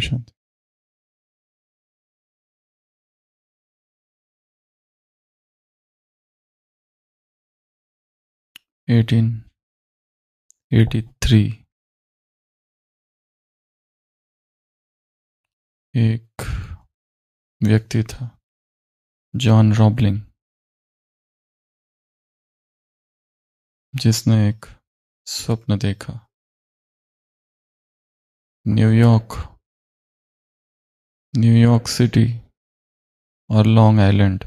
शांति eighteen eighty three एक व्यक्ति था जॉन रॉबलिंग जिसने एक स्वप्न देखा न्यूयॉर्क न्यूयॉर्क सिटी और लॉन्ग आइलैंड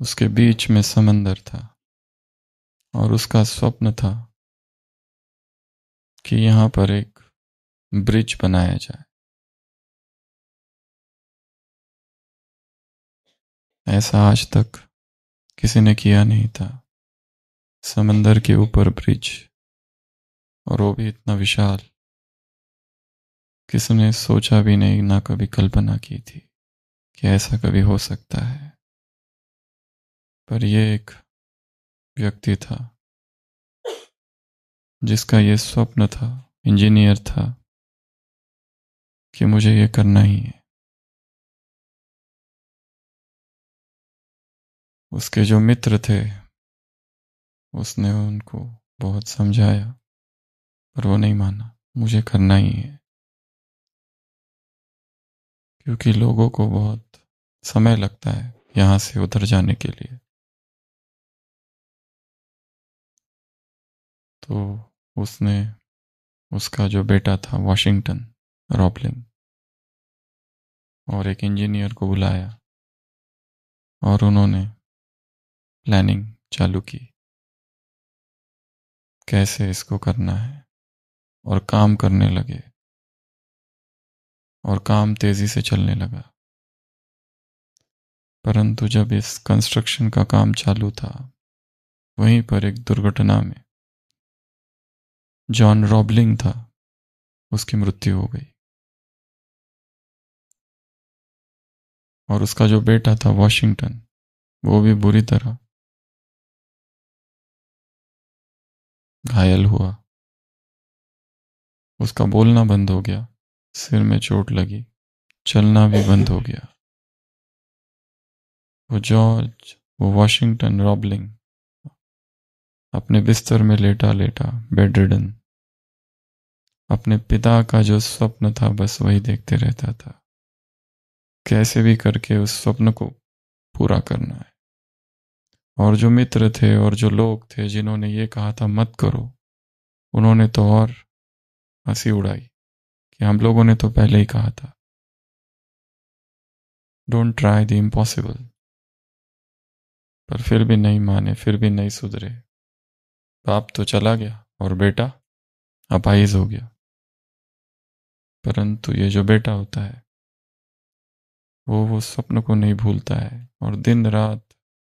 उसके बीच में समंदर था और उसका स्वप्न था कि यहाँ पर एक ब्रिज बनाया जाए ऐसा आज तक किसी ने किया नहीं था समंदर के ऊपर ब्रिज और वो भी इतना विशाल किसी ने सोचा भी नहीं ना कभी कल्पना की थी कि ऐसा कभी हो सकता है पर यह एक व्यक्ति था जिसका यह स्वप्न था इंजीनियर था कि मुझे ये करना ही है उसके जो मित्र थे उसने उनको बहुत समझाया पर वो नहीं माना मुझे करना ही है क्योंकि लोगों को बहुत समय लगता है यहाँ से उधर जाने के लिए तो उसने उसका जो बेटा था वाशिंगटन रॉबलिन और एक इंजीनियर को बुलाया और उन्होंने प्लानिंग चालू की कैसे इसको करना है और काम करने लगे और काम तेजी से चलने लगा परंतु जब इस कंस्ट्रक्शन का काम चालू था वहीं पर एक दुर्घटना में जॉन रॉबलिंग था उसकी मृत्यु हो गई और उसका जो बेटा था वॉशिंगटन वो भी बुरी तरह घायल हुआ उसका बोलना बंद हो गया सिर में चोट लगी चलना भी बंद हो गया वो जॉर्ज वो वॉशिंगटन रॉबलिंग अपने बिस्तर में लेटा लेटा बेडरिडन अपने पिता का जो स्वप्न था बस वही देखते रहता था कैसे भी करके उस स्वप्न को पूरा करना है और जो मित्र थे और जो लोग थे जिन्होंने ये कहा था मत करो उन्होंने तो और हंसी उड़ाई कि हम लोगों ने तो पहले ही कहा था डोंट ट्राई द इम्पॉसिबल पर फिर भी नहीं माने फिर भी नहीं सुधरे बाप तो चला गया और बेटा अपाइज हो गया परंतु ये जो बेटा होता है वो वो स्वप्न को नहीं भूलता है और दिन रात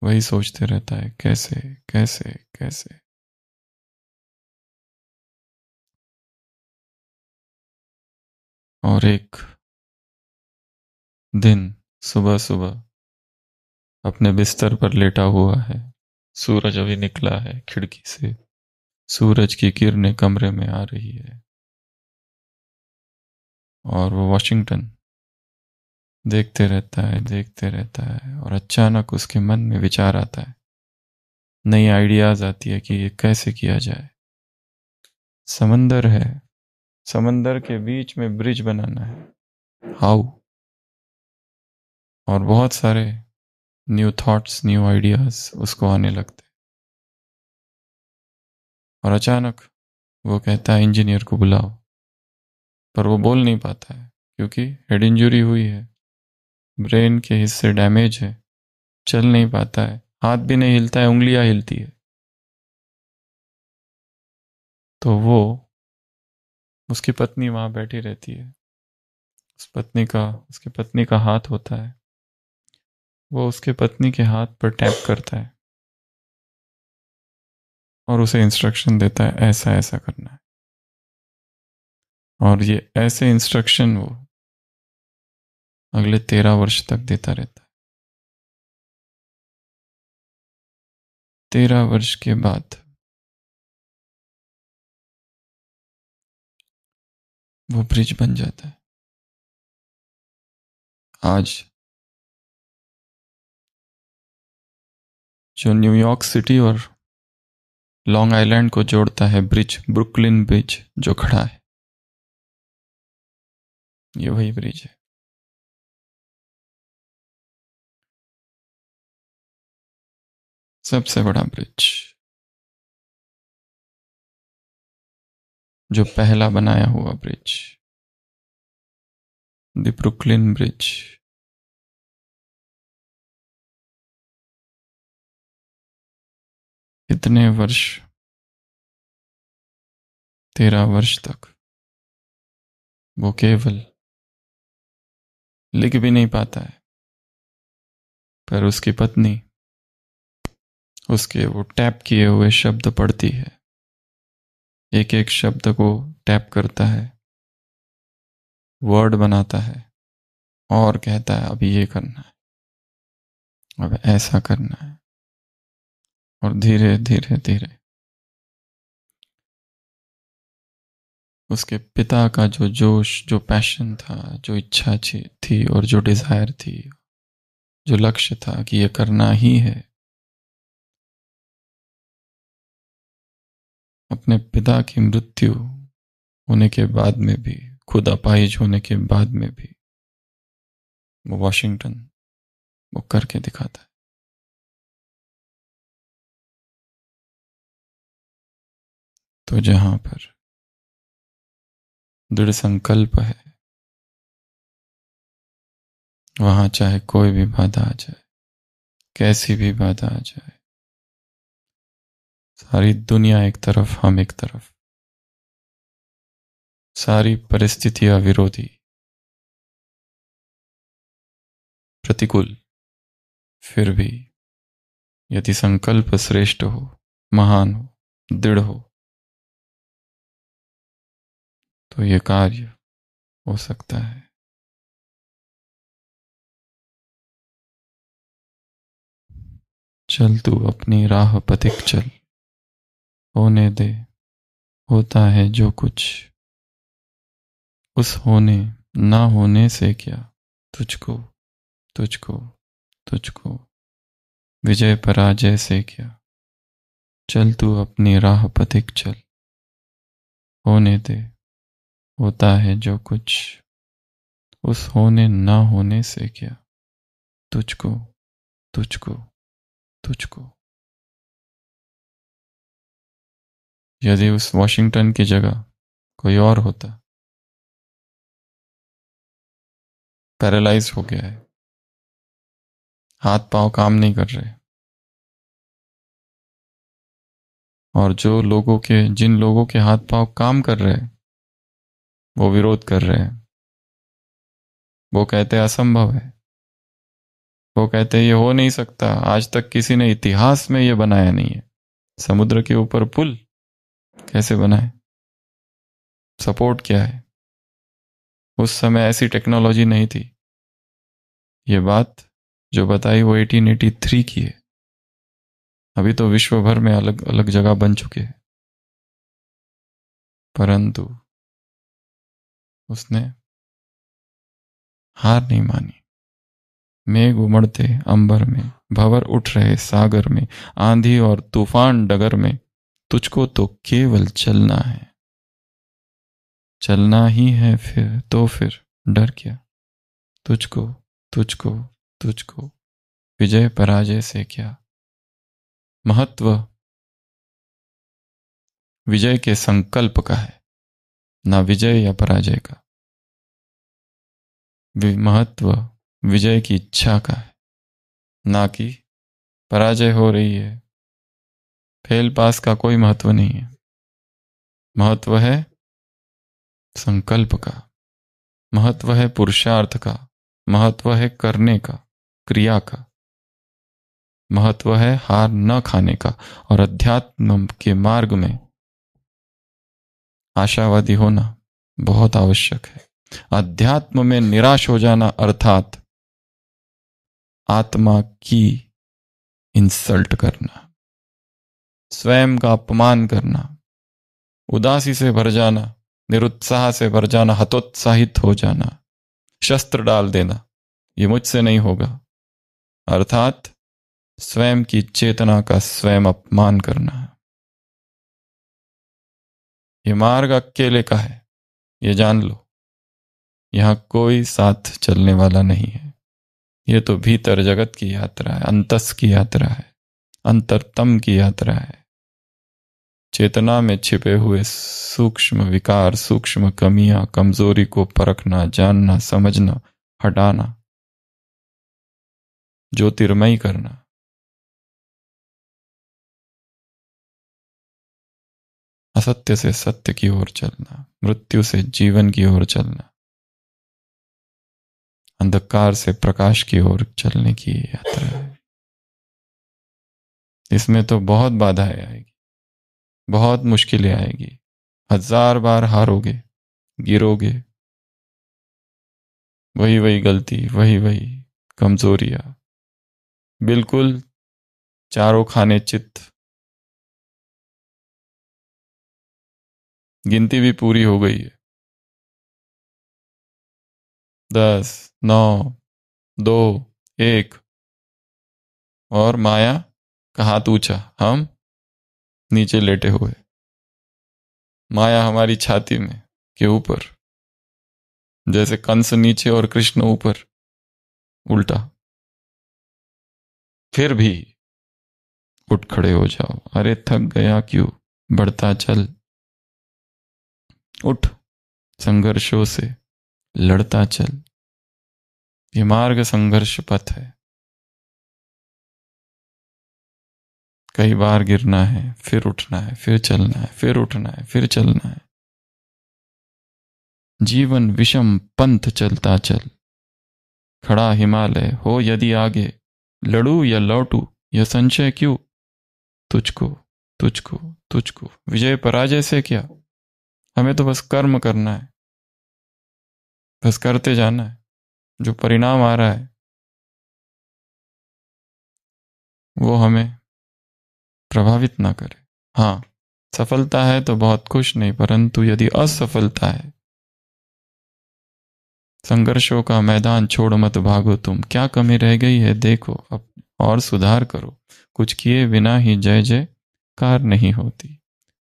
वही सोचते रहता है कैसे कैसे कैसे और एक दिन सुबह सुबह अपने बिस्तर पर लेटा हुआ है सूरज अभी निकला है खिड़की से सूरज की किरणें कमरे में आ रही है और वो वॉशिंगटन देखते रहता है देखते रहता है और अचानक उसके मन में विचार आता है नई आइडियाज आती है कि ये कैसे किया जाए समंदर है समंदर के बीच में ब्रिज बनाना है हाउ और बहुत सारे न्यू थॉट्स न्यू आइडियाज उसको आने लगते और अचानक वो कहता है इंजीनियर को बुलाओ पर वो बोल नहीं पाता है क्योंकि हेड इंजरी हुई है ब्रेन के हिस्से डैमेज है चल नहीं पाता है हाथ भी नहीं हिलता है उंगलियां हिलती है तो वो उसकी पत्नी वहां बैठी रहती है उस पत्नी का उसकी पत्नी का हाथ होता है वो उसके पत्नी के हाथ पर टैप करता है और उसे इंस्ट्रक्शन देता है ऐसा ऐसा करना है और ये ऐसे इंस्ट्रक्शन वो अगले तेरह वर्ष तक देता रहता है तेरह वर्ष के बाद वो ब्रिज बन जाता है आज जो न्यूयॉर्क सिटी और लॉन्ग आइलैंड को जोड़ता है ब्रिज ब्रुकलिन ब्रिज जो खड़ा है ये वही ब्रिज है सबसे बड़ा ब्रिज जो पहला बनाया हुआ ब्रिज द ब्रुकलिन ब्रिज कितने वर्ष तेरह वर्ष तक वो केवल लिख भी नहीं पाता है पर उसकी पत्नी उसके वो टैप किए हुए शब्द पढ़ती है एक एक शब्द को टैप करता है वर्ड बनाता है और कहता है अभी ये करना है अब ऐसा करना है और धीरे धीरे धीरे उसके पिता का जो जोश जो पैशन था जो इच्छा थी और जो डिज़ायर थी जो लक्ष्य था कि ये करना ही है अपने पिता की मृत्यु होने के बाद में भी खुद अपाहिज होने के बाद में भी वो वॉशिंगटन वो करके दिखाता है तो जहां पर दृढ़ संकल्प है वहां चाहे कोई भी बाधा आ जाए कैसी भी बाधा आ जाए सारी दुनिया एक तरफ हम एक तरफ सारी परिस्थितियां विरोधी प्रतिकूल फिर भी यदि संकल्प श्रेष्ठ हो महान हो दृढ़ हो तो ये कार्य हो सकता है चल तू अपनी राह पथिक चल होने दे होता है जो कुछ उस होने ना होने से क्या तुझको तुझको तुझको विजय पराजय से क्या चल तू अपनी राह पथिक चल होने दे होता है जो कुछ उस होने ना होने से क्या तुझको तुझको तुझको यदि उस वॉशिंगटन की जगह कोई और होता पैरालाइज हो गया है हाथ पांव काम नहीं कर रहे और जो लोगों के जिन लोगों के हाथ पांव काम कर रहे वो विरोध कर रहे हैं वो कहते असंभव है वो कहते ये हो नहीं सकता आज तक किसी ने इतिहास में ये बनाया नहीं है समुद्र के ऊपर पुल कैसे बनाए सपोर्ट क्या है उस समय ऐसी टेक्नोलॉजी नहीं थी ये बात जो बताई वो 1883 की है अभी तो विश्व भर में अलग अलग जगह बन चुके हैं परंतु उसने हार नहीं मानी मेघ उमड़ते अंबर में भंवर उठ रहे सागर में आंधी और तूफान डगर में तुझको तो केवल चलना है चलना ही है फिर तो फिर डर क्या तुझको तुझको तुझको विजय पराजय से क्या महत्व विजय के संकल्प का है ना विजय या पराजय का महत्व विजय की इच्छा का है ना कि पराजय हो रही है फेल पास का कोई महत्व नहीं है महत्व है संकल्प का महत्व है पुरुषार्थ का महत्व है करने का क्रिया का महत्व है हार न खाने का और अध्यात्म के मार्ग में आशावादी होना बहुत आवश्यक है अध्यात्म में निराश हो जाना अर्थात आत्मा की इंसल्ट करना स्वयं का अपमान करना उदासी से भर जाना निरुत्साह से भर जाना हतोत्साहित हो जाना शस्त्र डाल देना ये मुझसे नहीं होगा अर्थात स्वयं की चेतना का स्वयं अपमान करना ये मार्ग अकेले का है ये जान लो यहां कोई साथ चलने वाला नहीं है ये तो भीतर जगत की यात्रा है अंतस की यात्रा है अंतरतम की यात्रा है चेतना में छिपे हुए सूक्ष्म विकार सूक्ष्म कमियां कमजोरी को परखना जानना समझना हटाना ज्योतिर्मयी करना असत्य से सत्य की ओर चलना मृत्यु से जीवन की ओर चलना अंधकार से प्रकाश की ओर चलने की यात्रा है इसमें तो बहुत बाधाएं आएगी बहुत मुश्किलें आएगी हजार बार हारोगे गिरोगे वही वही गलती वही वही कमजोरियां बिल्कुल चारों खाने चित्त गिनती भी पूरी हो गई है दस नौ दो एक और माया कहा तूछा हम नीचे लेटे हुए माया हमारी छाती में के ऊपर जैसे कंस नीचे और कृष्ण ऊपर उल्टा फिर भी उठ खड़े हो जाओ अरे थक गया क्यों बढ़ता चल उठ संघर्षों से लड़ता चल ये मार्ग संघर्ष पथ है कई बार गिरना है फिर उठना है फिर चलना है फिर उठना है फिर चलना है जीवन विषम पंथ चलता चल खड़ा हिमालय हो यदि आगे लड़ू या लौटू यह संशय क्यों तुझको तुझको तुझको विजय पराजय से क्या हमें तो बस कर्म करना है बस करते जाना है जो परिणाम आ रहा है वो हमें प्रभावित ना करे हाँ सफलता है तो बहुत खुश नहीं परंतु यदि असफलता है संघर्षों का मैदान छोड़ मत भागो तुम क्या कमी रह गई है देखो अब और सुधार करो कुछ किए बिना ही जय जय कार नहीं होती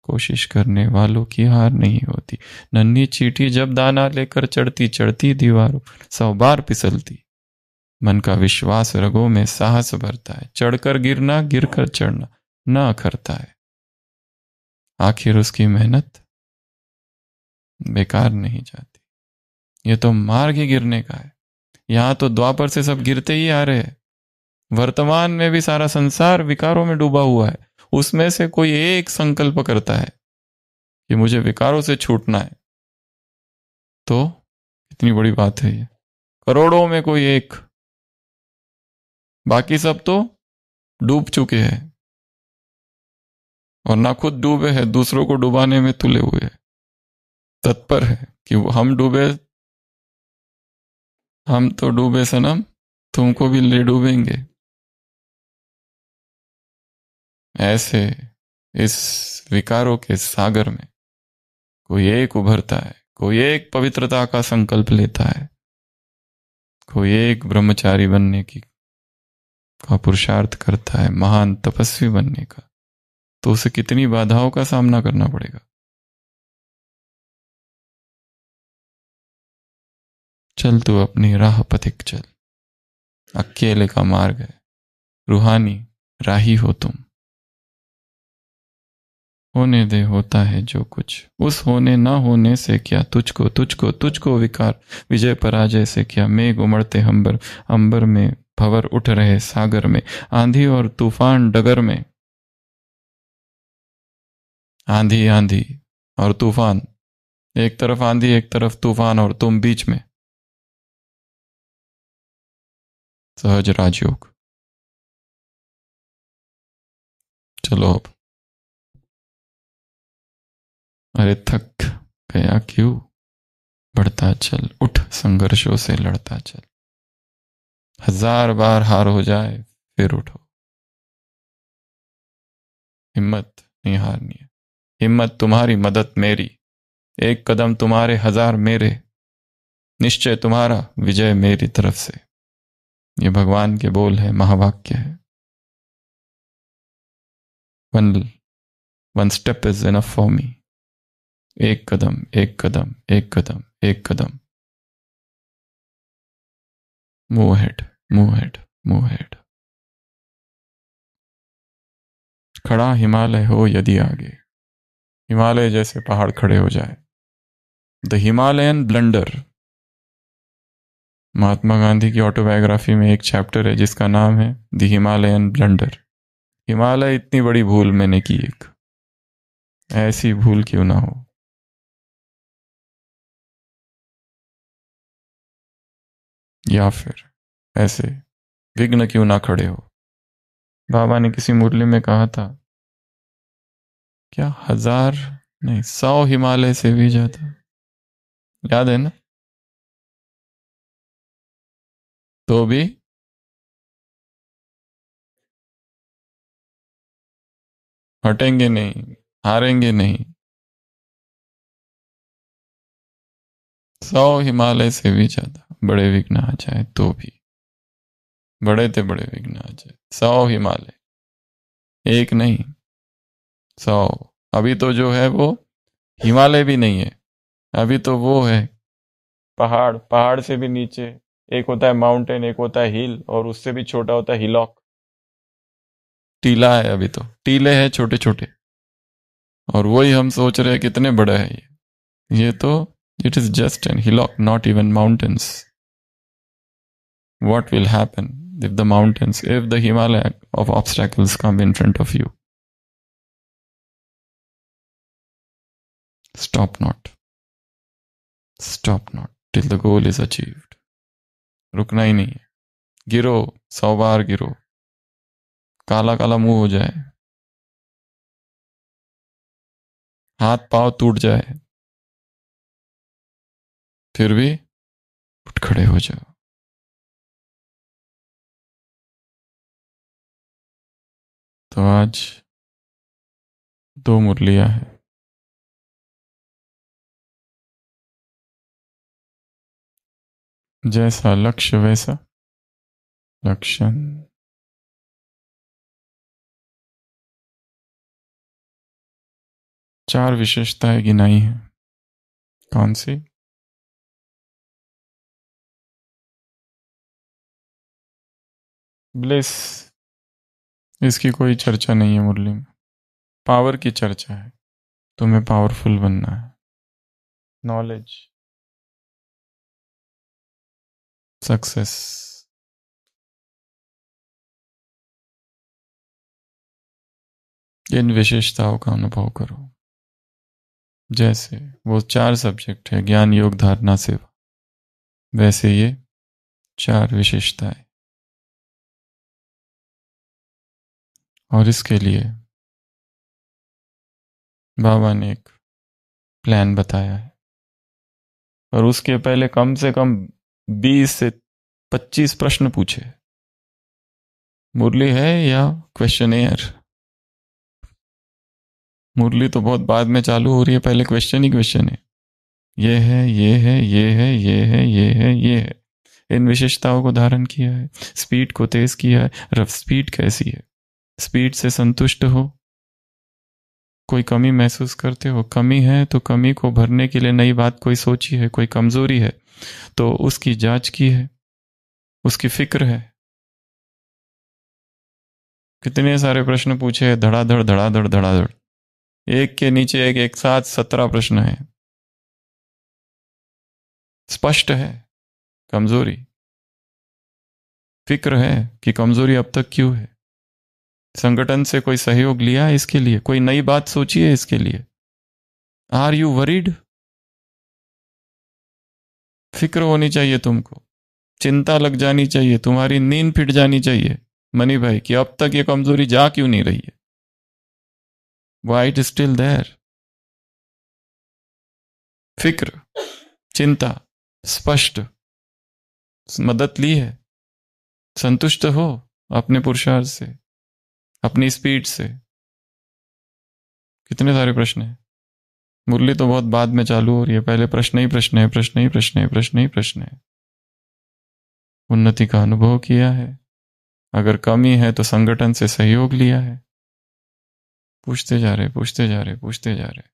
कोशिश करने वालों की हार नहीं होती नन्ही चीटी जब दाना लेकर चढ़ती चढ़ती दीवारों सौ बार पिसलती मन का विश्वास रगों में साहस भरता है चढ़कर गिरना गिरकर चढ़ना ना करता है आखिर उसकी मेहनत बेकार नहीं जाती ये तो मार्ग ही गिरने का है यहां तो द्वापर से सब गिरते ही आ रहे हैं वर्तमान में भी सारा संसार विकारों में डूबा हुआ है उसमें से कोई एक संकल्प करता है कि मुझे विकारों से छूटना है तो इतनी बड़ी बात है ये करोड़ों में कोई एक बाकी सब तो डूब चुके हैं और ना खुद डूबे है दूसरों को डुबाने में तुले हुए है तत्पर है कि हम डूबे हम तो डूबे सनम तुमको भी ले डूबेंगे ऐसे इस विकारों के सागर में कोई एक उभरता है कोई एक पवित्रता का संकल्प लेता है कोई एक ब्रह्मचारी बनने की का पुरुषार्थ करता है महान तपस्वी बनने का तो उसे कितनी बाधाओं का सामना करना पड़ेगा चल तू अपनी राह पथिक चल अकेले का मार्ग है रूहानी राही हो तुम होने दे होता है जो कुछ उस होने ना होने से क्या तुझको तुझको तुझको विकार विजय पराजय से क्या मेघ उमड़ते हम्बर अंबर में भवर उठ रहे सागर में आंधी और तूफान डगर में आंधी आंधी और तूफान एक तरफ आंधी एक तरफ तूफान और तुम बीच में सहज राजयोग चलो अब अरे थक गया क्यों बढ़ता चल उठ संघर्षों से लड़ता चल हजार बार हार हो जाए फिर उठो हिम्मत नहीं हारनी है हिम्मत तुम्हारी मदद मेरी एक कदम तुम्हारे हजार मेरे निश्चय तुम्हारा विजय मेरी तरफ से ये भगवान के बोल है महावाक्य है one one step is enough for me एक कदम एक कदम एक कदम एक कदम move ahead move ahead move ahead खड़ा हिमालय हो यदि आगे हिमालय जैसे पहाड़ खड़े हो जाए द हिमालयन ब्लंडर महात्मा गांधी की ऑटोबायोग्राफी में एक चैप्टर है जिसका नाम है द हिमालयन ब्लंडर हिमालय इतनी बड़ी भूल मैंने की एक ऐसी भूल क्यों ना हो या फिर ऐसे विघ्न क्यों ना खड़े हो बाबा ने किसी मुरली में कहा था क्या हजार नहीं सौ हिमालय से भी ज्यादा याद है ना तो भी हटेंगे नहीं हारेंगे नहीं सौ हिमालय से भी ज्यादा बड़े विघ्न आ जाए तो भी बड़े थे बड़े विघ्न आ जाए सौ हिमालय एक नहीं so, अभी तो जो है वो हिमालय भी नहीं है अभी तो वो है पहाड़ पहाड़ से भी नीचे एक होता है माउंटेन एक होता है हिल और उससे भी छोटा होता है हिलॉक टीला है अभी तो टीले हैं छोटे छोटे और वही हम सोच रहे हैं कितने बड़े है ये ये तो it is just an hillock not even mountains what will happen if the mountains if the Himalaya of obstacles come in front of you Stop not. Stop not till the goal is achieved. रुकना ही नहीं है गिरो सौ बार गिरो काला काला मुंह हो जाए हाथ पांव टूट जाए फिर भी उठ खड़े हो जाओ तो आज दो मुरलियां हैं जैसा लक्ष्य वैसा लक्षण चार विशेषताएं गिनाई है कौन सी ब्लेस इसकी कोई चर्चा नहीं है मुरली में पावर की चर्चा है तुम्हें पावरफुल बनना है नॉलेज success इन विशेषताओं का अनुभव करो जैसे वो चार सब्जेक्ट है ज्ञान योग धारणा सेवा वैसे ये चार विशेषताएं और इसके लिए बाबा ने एक प्लान बताया है और उसके पहले कम से कम बीस से पच्चीस प्रश्न पूछे मुरली है या क्वेश्चन एयर मुरली तो बहुत बाद में चालू हो रही है पहले क्वेश्चन ही क्वेश्चन है ये है ये है ये है ये है ये है ये है इन विशेषताओं को धारण किया है स्पीड को तेज किया है रफ स्पीड कैसी है स्पीड से संतुष्ट हो कोई कमी महसूस करते हो कमी है तो कमी को भरने के लिए नई बात कोई सोची है कोई कमजोरी है तो उसकी जांच की है उसकी फिक्र है कितने सारे प्रश्न पूछे हैं धड़ाधड़ धड़ाधड़ धड़ाधड़ एक के नीचे एक एक साथ सत्रह प्रश्न है स्पष्ट है कमजोरी फिक्र है कि कमजोरी अब तक क्यों है संगठन से कोई सहयोग लिया इसके लिए कोई नई बात सोची है इसके लिए आर यू वरीड फिक्र होनी चाहिए तुमको चिंता लग जानी चाहिए तुम्हारी नींद फिट जानी चाहिए मनी भाई कि अब तक ये कमजोरी जा क्यों नहीं रही है वाइट स्टिल देर फिक्र चिंता स्पष्ट मदद ली है संतुष्ट हो अपने पुरुषार्थ से अपनी स्पीड से कितने सारे प्रश्न हैं मुरली तो बहुत बाद में चालू हो रही है पहले प्रश्न ही प्रश्न है प्रश्न ही प्रश्न है प्रश्न ही प्रश्न है उन्नति का अनुभव किया है अगर कमी है तो संगठन से सहयोग लिया है पूछते जा रहे पूछते जा रहे पूछते जा रहे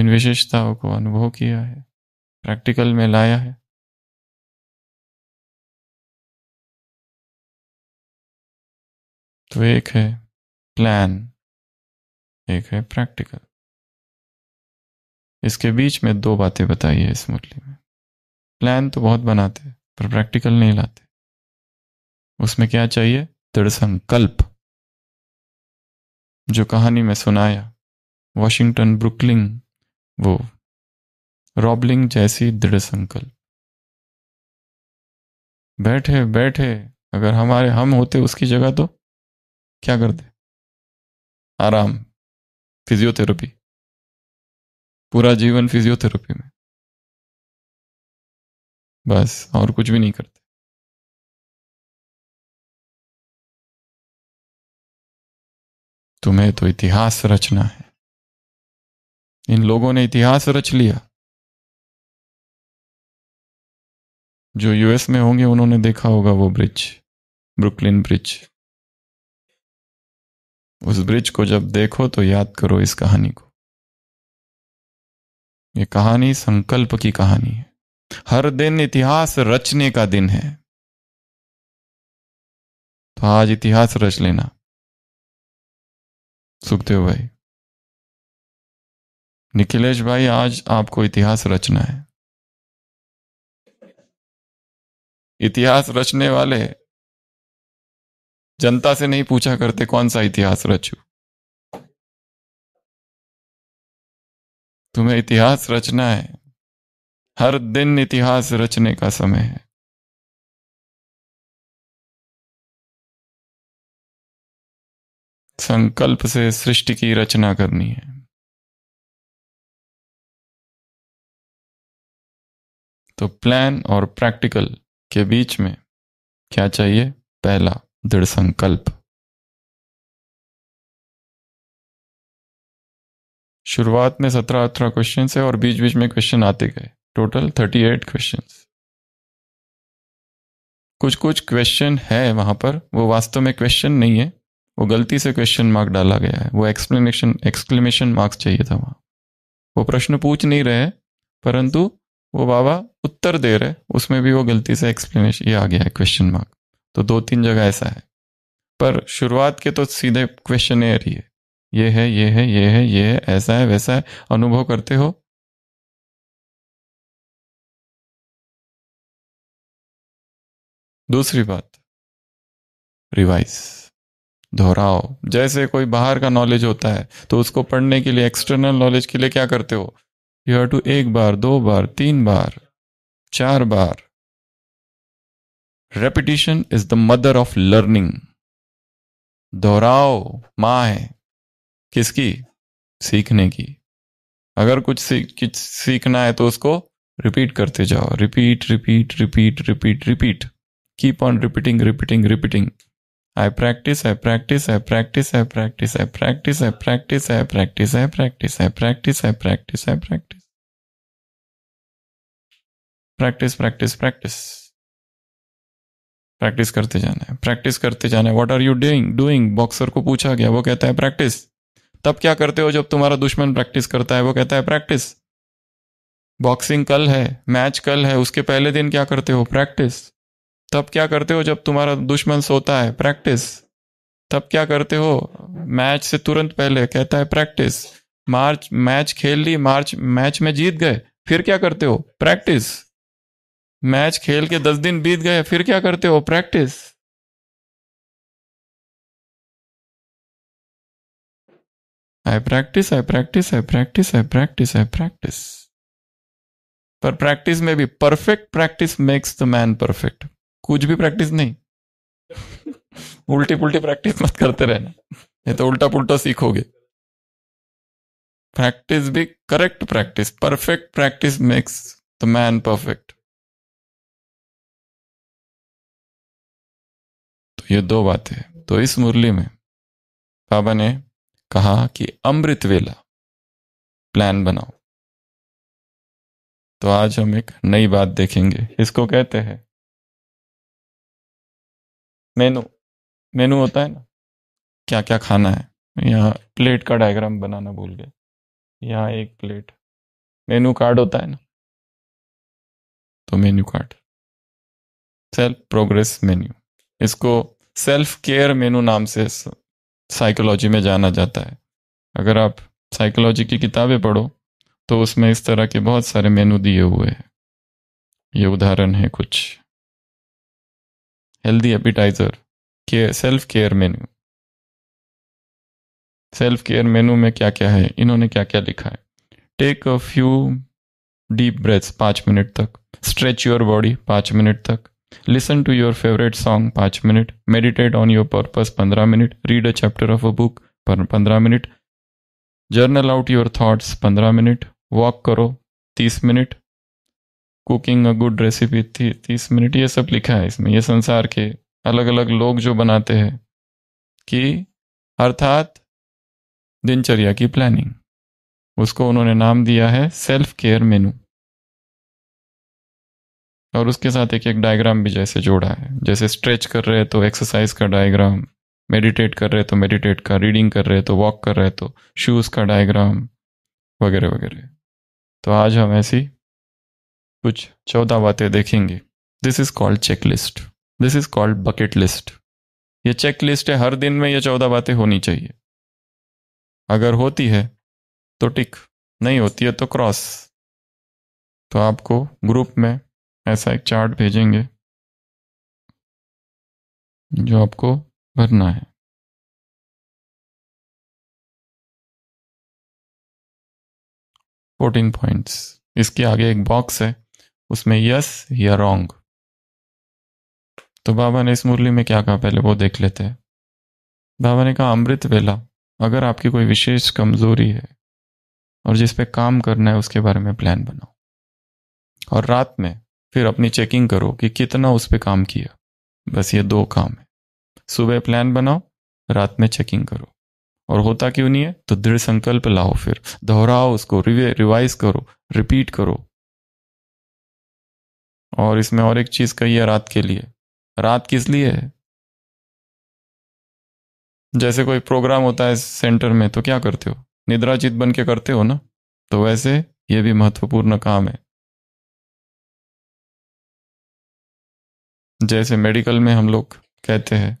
इन विशेषताओं को अनुभव किया है प्रैक्टिकल में लाया है तो एक है प्लान एक है प्रैक्टिकल इसके बीच में दो बातें बताइए इस मुरली में प्लान तो बहुत बनाते पर प्रैक्टिकल नहीं लाते उसमें क्या चाहिए दृढ़ संकल्प जो कहानी में सुनाया वॉशिंगटन ब्रुकलिंग वो रॉबलिंग जैसी दृढ़ संकल्प बैठे बैठे अगर हमारे हम होते उसकी जगह तो क्या करते आराम फिजियोथेरेपी पूरा जीवन फिजियोथेरेपी में बस और कुछ भी नहीं करते तुम्हें तो इतिहास रचना है इन लोगों ने इतिहास रच लिया जो यूएस में होंगे उन्होंने देखा होगा वो ब्रिज ब्रुकलिन ब्रिज उस ब्रिज को जब देखो तो याद करो इस कहानी को ये कहानी संकल्प की कहानी है हर दिन इतिहास रचने का दिन है तो आज इतिहास रच लेना सुखदेव भाई निखिलेश भाई आज आपको इतिहास रचना है इतिहास रचने वाले जनता से नहीं पूछा करते कौन सा इतिहास रचू तुम्हें इतिहास रचना है हर दिन इतिहास रचने का समय है संकल्प से सृष्टि की रचना करनी है तो प्लान और प्रैक्टिकल के बीच में क्या चाहिए पहला दृढ़ संकल्प शुरुआत में सत्रह अठारह क्वेश्चन है और बीच बीच में क्वेश्चन आते गए टोटल थर्टी एट क्वेश्चन कुछ कुछ क्वेश्चन है वहां पर वो वास्तव में क्वेश्चन नहीं है वो गलती से क्वेश्चन मार्क डाला गया है वो एक्सप्लेनेशन एक्सक्लेमेशन मार्क्स चाहिए था वहाँ वो प्रश्न पूछ नहीं रहे परंतु वो बाबा उत्तर दे रहे उसमें भी वो गलती से एक्सप्लेनेशन ये आ गया है क्वेश्चन मार्क तो दो तीन जगह ऐसा है पर शुरुआत के तो सीधे क्वेश्चन ही है ये है ये है ये है ये है ऐसा है वैसा है अनुभव करते हो दूसरी बात रिवाइज दोहराओ जैसे कोई बाहर का नॉलेज होता है तो उसको पढ़ने के लिए एक्सटर्नल नॉलेज के लिए क्या करते हो यू हैव टू एक बार दो बार तीन बार चार बार repetition is the mother of learning दोहराओ माँ है किसकी सीखने की अगर कुछ सीख सीखना है तो उसको रिपीट करते जाओ repeat repeat repeat repeat repeat keep on repeating repeating repeating I practice I practice I practice I practice I practice I practice I practice I practice I practice I practice I practice practice practice practice practice करते जाना है practice करते जाना है what are you doing doing boxer को पूछा गया वो कहता है प्रैक्टिस तब क्या करते हो जब तुम्हारा दुश्मन प्रैक्टिस करता है वो कहता है प्रैक्टिस बॉक्सिंग कल है मैच कल है उसके पहले दिन क्या करते हो प्रैक्टिस तब क्या करते हो जब तुम्हारा दुश्मन सोता है प्रैक्टिस तब क्या करते हो मैच से तुरंत पहले कहता है प्रैक्टिस मार्च मैच खेल ली मार्च मैच में जीत गए फिर क्या करते हो प्रैक्टिस मैच खेल के दस दिन बीत गए फिर क्या करते हो practice I practice I practice I practice I practice I practice पर प्रैक्टिस में भी perfect practice makes the man perfect कुछ भी प्रैक्टिस नहीं उल्टी पुल्टी प्रैक्टिस मत करते रहना ये तो उल्टा पुल्टा सीखोगे प्रैक्टिस भी correct practice perfect practice makes the man perfect तो ये दो बातें तो इस मुरली में बाबा ने कहा कि अमृत वेला प्लान बनाओ तो आज हम एक नई बात देखेंगे इसको कहते हैं मेनू मेनू होता है ना क्या क्या खाना है यहाँ प्लेट का डायग्राम बनाना भूल गए यहाँ एक प्लेट मेनू कार्ड होता है ना तो menu card self progress menu इसको सेल्फ केयर मेनू नाम से साइकोलॉजी में जाना जाता है अगर आप साइकोलॉजी की किताबें पढ़ो तो उसमें इस तरह के बहुत सारे मेनू दिए हुए हैं ये उदाहरण है कुछ हेल्दी एपिटाइजर के self care menu self care menu में क्या क्या है इन्होंने क्या क्या लिखा है take a few deep breaths पांच मिनट तक स्ट्रेच योर बॉडी पांच मिनट तक listen to your favourite song पाँच minute meditate on your purpose पंद्रह minute read a chapter of a book पंद्रह minute journal out your thoughts पंद्रह minute walk करो तीस minute cooking a good recipe थी तीस मिनट ये सब लिखा है इसमें ये संसार के अलग अलग लोग जो बनाते हैं कि अर्थात दिनचर्या की प्लानिंग उसको उन्होंने नाम दिया है सेल्फ केयर मेनू और उसके साथ एक एक डायग्राम भी जैसे जोड़ा है जैसे स्ट्रेच कर रहे हैं तो एक्सरसाइज का डायग्राम मेडिटेट कर रहे तो मेडिटेट का रीडिंग कर रहे तो वॉक कर रहे तो शूज़ का डायग्राम वगैरह वगैरह तो आज हम ऐसी कुछ चौदह बातें देखेंगे this is called checklist this is called bucket list ये चेक लिस्ट है हर दिन में ये चौदह बातें होनी चाहिए अगर होती है तो टिक नहीं होती है तो क्रॉस तो आपको ग्रुप में ऐसा एक चार्ट भेजेंगे जो आपको भरना है फोर्टीन पॉइंट्स इसके आगे एक बॉक्स है उसमें यस या रॉन्ग तो बाबा ने इस मुरली में क्या कहा पहले वो देख लेते हैं बाबा ने कहा अमृत वेला अगर आपकी कोई विशेष कमजोरी है और जिस पे काम करना है उसके बारे में प्लान बनाओ और रात में फिर अपनी चेकिंग करो कि कितना उस पर काम किया बस ये दो काम है सुबह प्लान बनाओ रात में चेकिंग करो और होता क्यों नहीं है तो दृढ़ संकल्प लाओ फिर दोहराओ उसको रिवाइज करो रिपीट करो और इसमें और एक चीज कही है रात के लिए रात किस लिए है जैसे कोई प्रोग्राम होता है सेंटर में तो क्या करते हो निद्राचित बन के करते हो ना तो वैसे ये भी महत्वपूर्ण काम है जैसे मेडिकल में हम लोग कहते हैं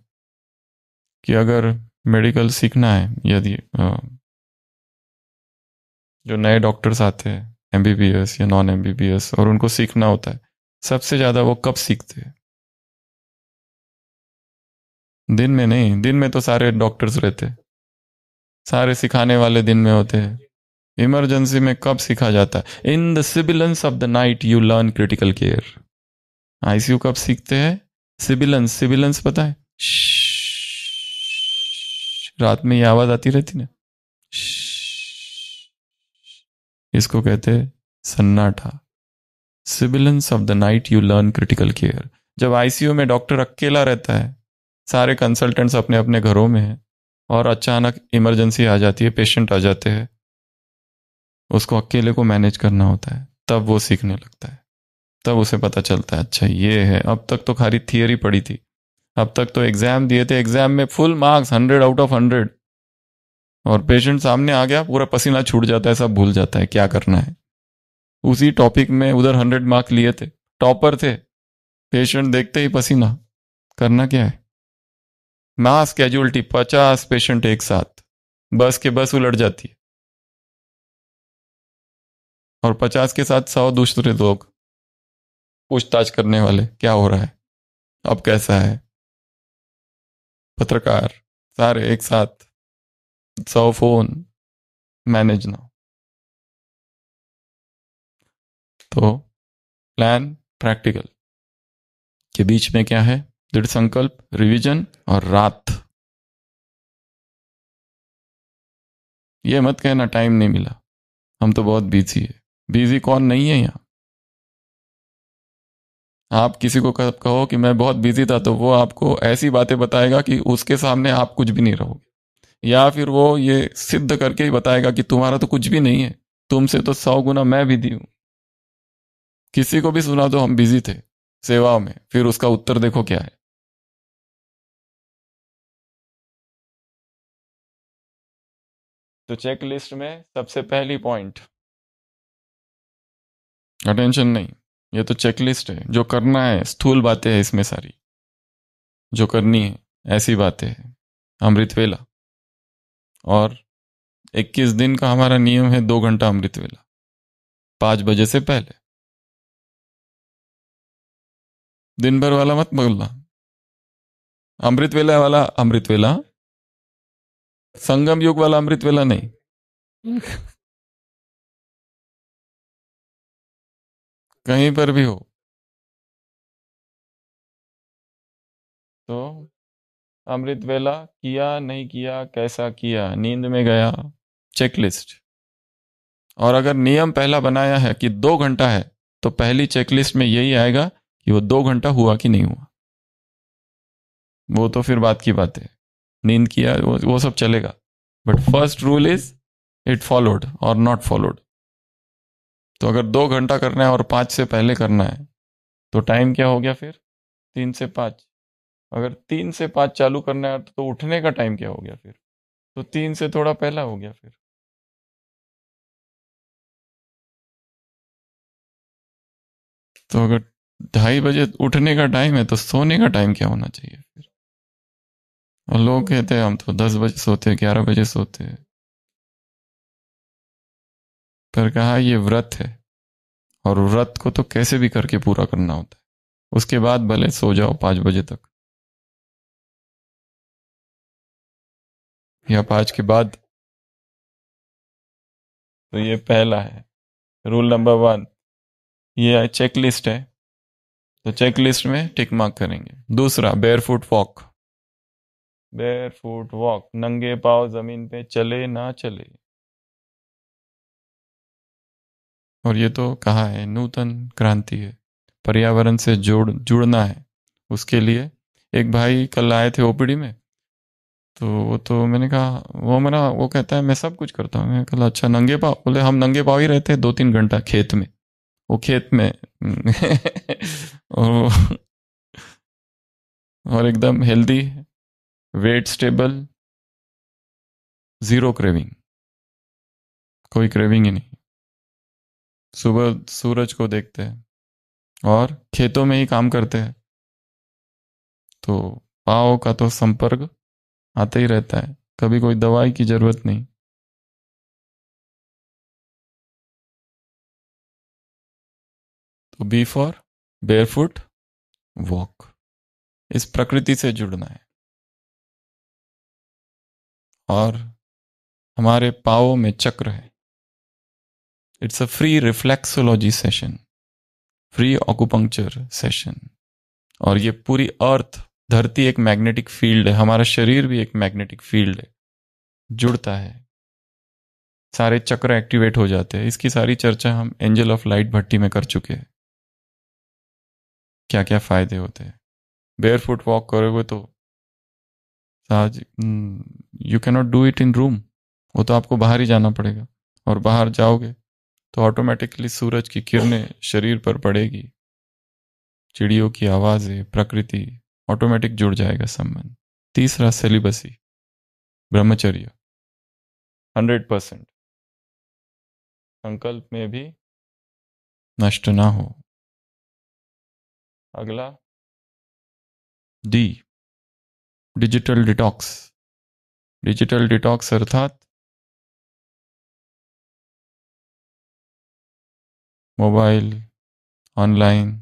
कि अगर मेडिकल सीखना है यदि जो नए डॉक्टर्स आते हैं एम या नॉन एम और उनको सीखना होता है सबसे ज़्यादा वो कब सीखते हैं दिन में नहीं दिन में तो सारे डॉक्टर्स रहते सारे सिखाने वाले दिन में होते हैं इमरजेंसी में कब सीखा जाता है in the silence of the night you learn critical care ICU कब सीखते हैं सिबिलेंस सिबिलेंस पता है रात में ये आवाज आती रहती ना इसको कहते हैं सन्नाटा silence of the night you learn critical care जब आईसीयू में डॉक्टर अकेला रहता है सारे कंसल्टेंट्स अपने अपने घरों में हैं और अचानक इमरजेंसी आ जाती है पेशेंट आ जाते हैं उसको अकेले को मैनेज करना होता है तब वो सीखने लगता है तब उसे पता चलता है अच्छा ये है अब तक तो खाली थियोरी पड़ी थी अब तक तो एग्जाम दिए थे एग्जाम में full marks hundred out of hundred और पेशेंट सामने आ गया पूरा पसीना छूट जाता है सब भूल जाता है क्या करना है उसी टॉपिक में उधर हंड्रेड मार्क्स लिए थे टॉपर थे पेशेंट देखते ही पसीना करना क्या है मास कैजुअलिटी पचास पेशेंट एक साथ बस के बस उलट जाती है और पचास के साथ सौ दूसरे लोग पूछताछ करने वाले क्या हो रहा है अब कैसा है पत्रकार सारे एक साथ सौ फोन मैनेज ना तो प्लान प्रैक्टिकल के बीच में क्या है दृढ़ संकल्प रिवीजन और रात ये मत कहना टाइम नहीं मिला हम तो बहुत बिजी है बिजी कौन नहीं है यहाँ आप किसी को कहो कि मैं बहुत बिजी था तो वो आपको ऐसी बातें बताएगा कि उसके सामने आप कुछ भी नहीं रहोगे या फिर वो ये सिद्ध करके ही बताएगा कि तुम्हारा तो कुछ भी नहीं है तुमसे तो सौ गुना मैं भी दी हूं किसी को भी सुना तो हम बिजी थे सेवा में फिर उसका उत्तर देखो क्या है तो चेकलिस्ट में सबसे पहली पॉइंट अटेंशन नहीं ये तो चेकलिस्ट है जो करना है स्थूल बातें हैं इसमें सारी जो करनी है ऐसी बातें हैं अमृत वेला और 21 दिन का हमारा नियम है दो घंटा अमृत वेला पांच बजे से पहले दिन भर वाला मत बोलना अमृत वेला वाला अमृत वेला संगम युग वाला अमृत वेला नहीं कहीं पर भी हो तो अमृत वेला किया नहीं किया कैसा किया नींद में गया चेकलिस्ट और अगर नियम पहला बनाया है कि दो घंटा है तो पहली चेकलिस्ट में यही आएगा कि वो दो घंटा हुआ कि नहीं हुआ वो तो फिर बात की बात है नींद किया वो, वो सब चलेगा but first rule is it followed or not followed तो अगर दो घंटा करना है और पाँच से पहले करना है तो टाइम क्या हो गया फिर तीन से पाँच अगर तीन से पाँच चालू करना है तो उठने का टाइम क्या हो गया फिर तो तीन से थोड़ा पहला हो गया फिर तो अगर ढाई बजे उठने का टाइम है तो सोने का टाइम क्या होना चाहिए फिर और लोग कहते हैं हम तो दस बजे सोते हैं ग्यारह बजे सोते हैं पर कहा यह व्रत है और व्रत को तो कैसे भी करके पूरा करना होता है उसके बाद भले सो जाओ पांच बजे तक या पांच के बाद तो ये पहला है रूल नंबर वन ये चेकलिस्ट है तो चेकलिस्ट में टिक मार्क करेंगे दूसरा barefoot walk barefoot walk नंगे पाव जमीन पे चले ना चले और ये तो कहा है नूतन क्रांति है पर्यावरण से जोड़ जुड़ना है उसके लिए एक भाई कल आए थे ओपीडी में तो वो तो मैंने कहा वो मेरा वो कहता है मैं सब कुछ करता हूँ कल अच्छा नंगे पाव बोले हम नंगे पाव ही रहते हैं दो तीन घंटा खेत में वो खेत में और और एकदम healthy weight stable zero craving कोई क्रेविंग ही नहीं सुबह सूरज को देखते हैं और खेतों में ही काम करते हैं तो पाओ का तो संपर्क आता ही रहता है कभी कोई दवाई की जरूरत नहीं तो बी फॉर बेयरफुट वॉक इस प्रकृति से जुड़ना है और हमारे पाओ में चक्र है It's a free reflexology session free acupuncture session और ये पूरी अर्थ धरती एक मैग्नेटिक फील्ड है हमारा शरीर भी एक मैग्नेटिक फील्ड है जुड़ता है सारे चक्र एक्टिवेट हो जाते हैं इसकी सारी चर्चा हम एंजल ऑफ लाइट भट्टी में कर चुके हैं क्या क्या फायदे होते हैं बेयर फुट वॉक करोगे तो साहज you cannot do it in room वो तो आपको बाहर ही जाना पड़ेगा और बाहर जाओगे तो ऑटोमेटिकली सूरज की किरणें शरीर पर पड़ेगी चिड़ियों की आवाज़ें प्रकृति ऑटोमेटिक जुड़ जाएगा संबंध तीसरा सेलिबसी ब्रह्मचर्य हंड्रेड परसेंट संकल्प में भी नष्ट ना हो अगला D digital detox digital detox अर्थात मोबाइल ऑनलाइन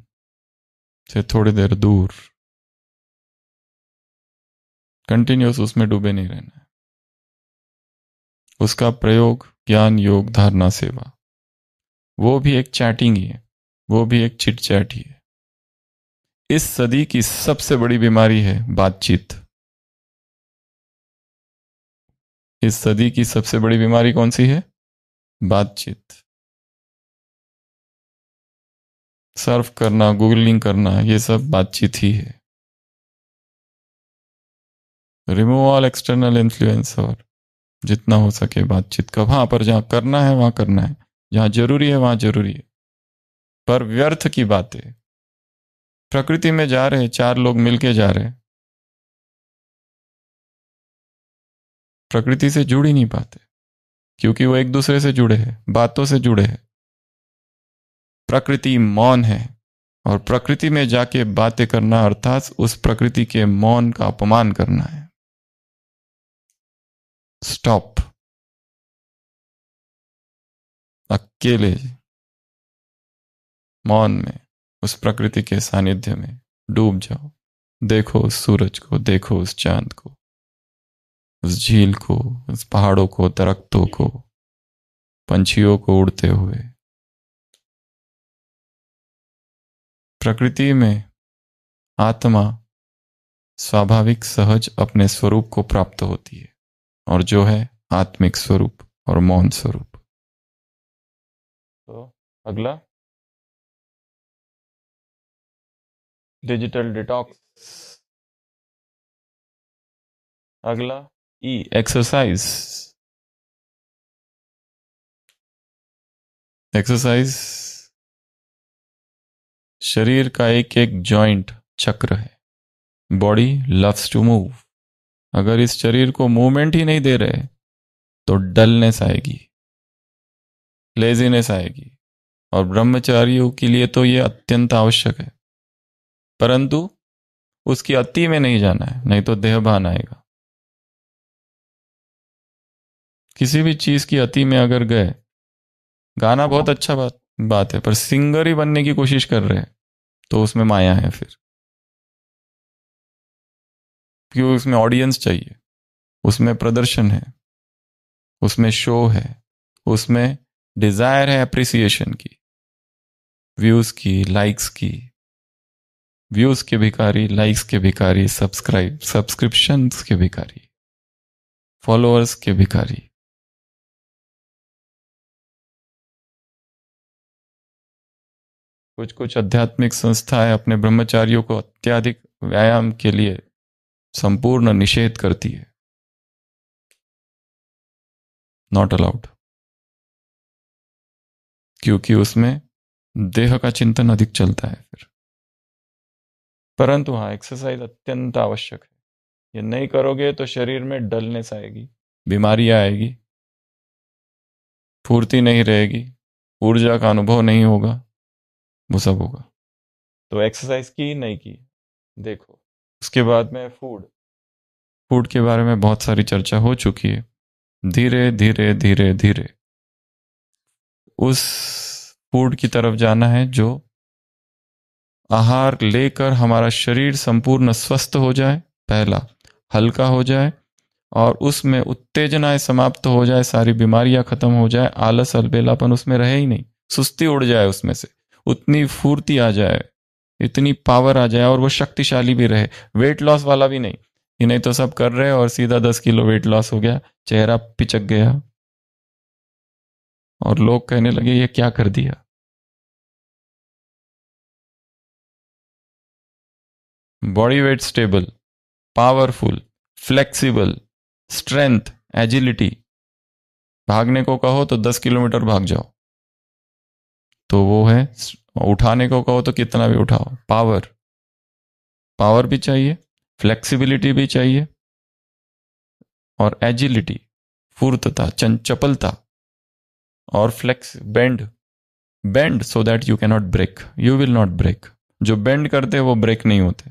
से थोड़ी देर दूर कंटिन्यूस उसमें डूबे नहीं रहना है उसका प्रयोग ज्ञान योग धारणा सेवा वो भी एक चैटिंग ही है वो भी एक चिट चैट ही है इस सदी की सबसे बड़ी बीमारी है बातचीत इस सदी की सबसे बड़ी बीमारी कौन सी है बातचीत सर्फ करना गूगलिंग करना ये सब बातचीत ही है रिमूव ऑल एक्सटर्नल इन्फ्लुएंस और जितना हो सके बातचीत का वहां पर जहां करना है वहां करना है जहां जरूरी है वहां जरूरी है पर व्यर्थ की बातें प्रकृति में जा रहे चार लोग मिलके जा रहे प्रकृति से जुड़ ही नहीं पाते क्योंकि वो एक दूसरे से जुड़े हैं बातों से जुड़े हैं प्रकृति मौन है और प्रकृति में जाके बातें करना अर्थात उस प्रकृति के मौन का अपमान करना है स्टॉप अकेले मौन में उस प्रकृति के सानिध्य में डूब जाओ देखो उस सूरज को देखो उस चांद को उस झील को उस पहाड़ों को दरख्तों को पंछियों को उड़ते हुए प्रकृति में आत्मा स्वाभाविक सहज अपने स्वरूप को प्राप्त होती है और जो है आत्मिक स्वरूप और मौन स्वरूप तो अगला डिजिटल डिटॉक्स अगला ई एक्सरसाइज एक्सरसाइज शरीर का एक एक जॉइंट चक्र है बॉडी लव्स टू मूव अगर इस शरीर को मूवमेंट ही नहीं दे रहे तो डलनेस आएगी लेजीनेस आएगी और ब्रह्मचारियों के लिए तो ये अत्यंत आवश्यक है परंतु उसकी अति में नहीं जाना है नहीं तो देहभान आएगा किसी भी चीज की अति में अगर गए गाना बहुत अच्छा बात बात है पर सिंगर ही बनने की कोशिश कर रहे हैं तो उसमें माया है फिर क्योंकि उसमें ऑडियंस चाहिए उसमें प्रदर्शन है उसमें शो है उसमें डिजायर है अप्रिसिएशन की व्यूज की लाइक्स की व्यूज के भिकारी लाइक्स के भिकारी सब्सक्राइब सब्सक्रिप्शन के भिकारी फॉलोअर्स के भिकारी कुछ कुछ आध्यात्मिक संस्थाएं अपने ब्रह्मचारियों को अत्याधिक व्यायाम के लिए संपूर्ण निषेध करती है नॉट अलाउड क्योंकि उसमें देह का चिंतन अधिक चलता है फिर परंतु हाँ एक्सरसाइज अत्यंत आवश्यक है ये नहीं करोगे तो शरीर में डलनेस आएगी बीमारियां आएगी फूर्ति नहीं रहेगी ऊर्जा का अनुभव नहीं होगा वो सब होगा तो एक्सरसाइज की नहीं की देखो उसके बाद में फूड फूड के बारे में बहुत सारी चर्चा हो चुकी है धीरे धीरे धीरे धीरे उस फूड की तरफ जाना है जो आहार लेकर हमारा शरीर संपूर्ण स्वस्थ हो जाए पहला हल्का हो जाए और उसमें उत्तेजनाएं समाप्त हो जाए सारी बीमारियां खत्म हो जाए आलस अलबेलापन उसमें रहे ही नहीं सुस्ती उड़ जाए उसमें से उतनी फुर्ती आ जाए इतनी पावर आ जाए और वो शक्तिशाली भी रहे वेट लॉस वाला भी नहीं ये नहीं तो सब कर रहे और सीधा दस किलो वेट लॉस हो गया चेहरा पिचक गया और लोग कहने लगे ये क्या कर दिया body weight stable powerful flexible strength agility भागने को कहो तो दस किलोमीटर भाग जाओ तो वो है उठाने को कहो तो कितना भी उठाओ पावर पावर भी चाहिए फ्लेक्सिबिलिटी भी चाहिए और एजिलिटी फुर्तता चंचपलता और flex bend bend so that you cannot break you will not break जो बेंड करते हैं वो ब्रेक नहीं होते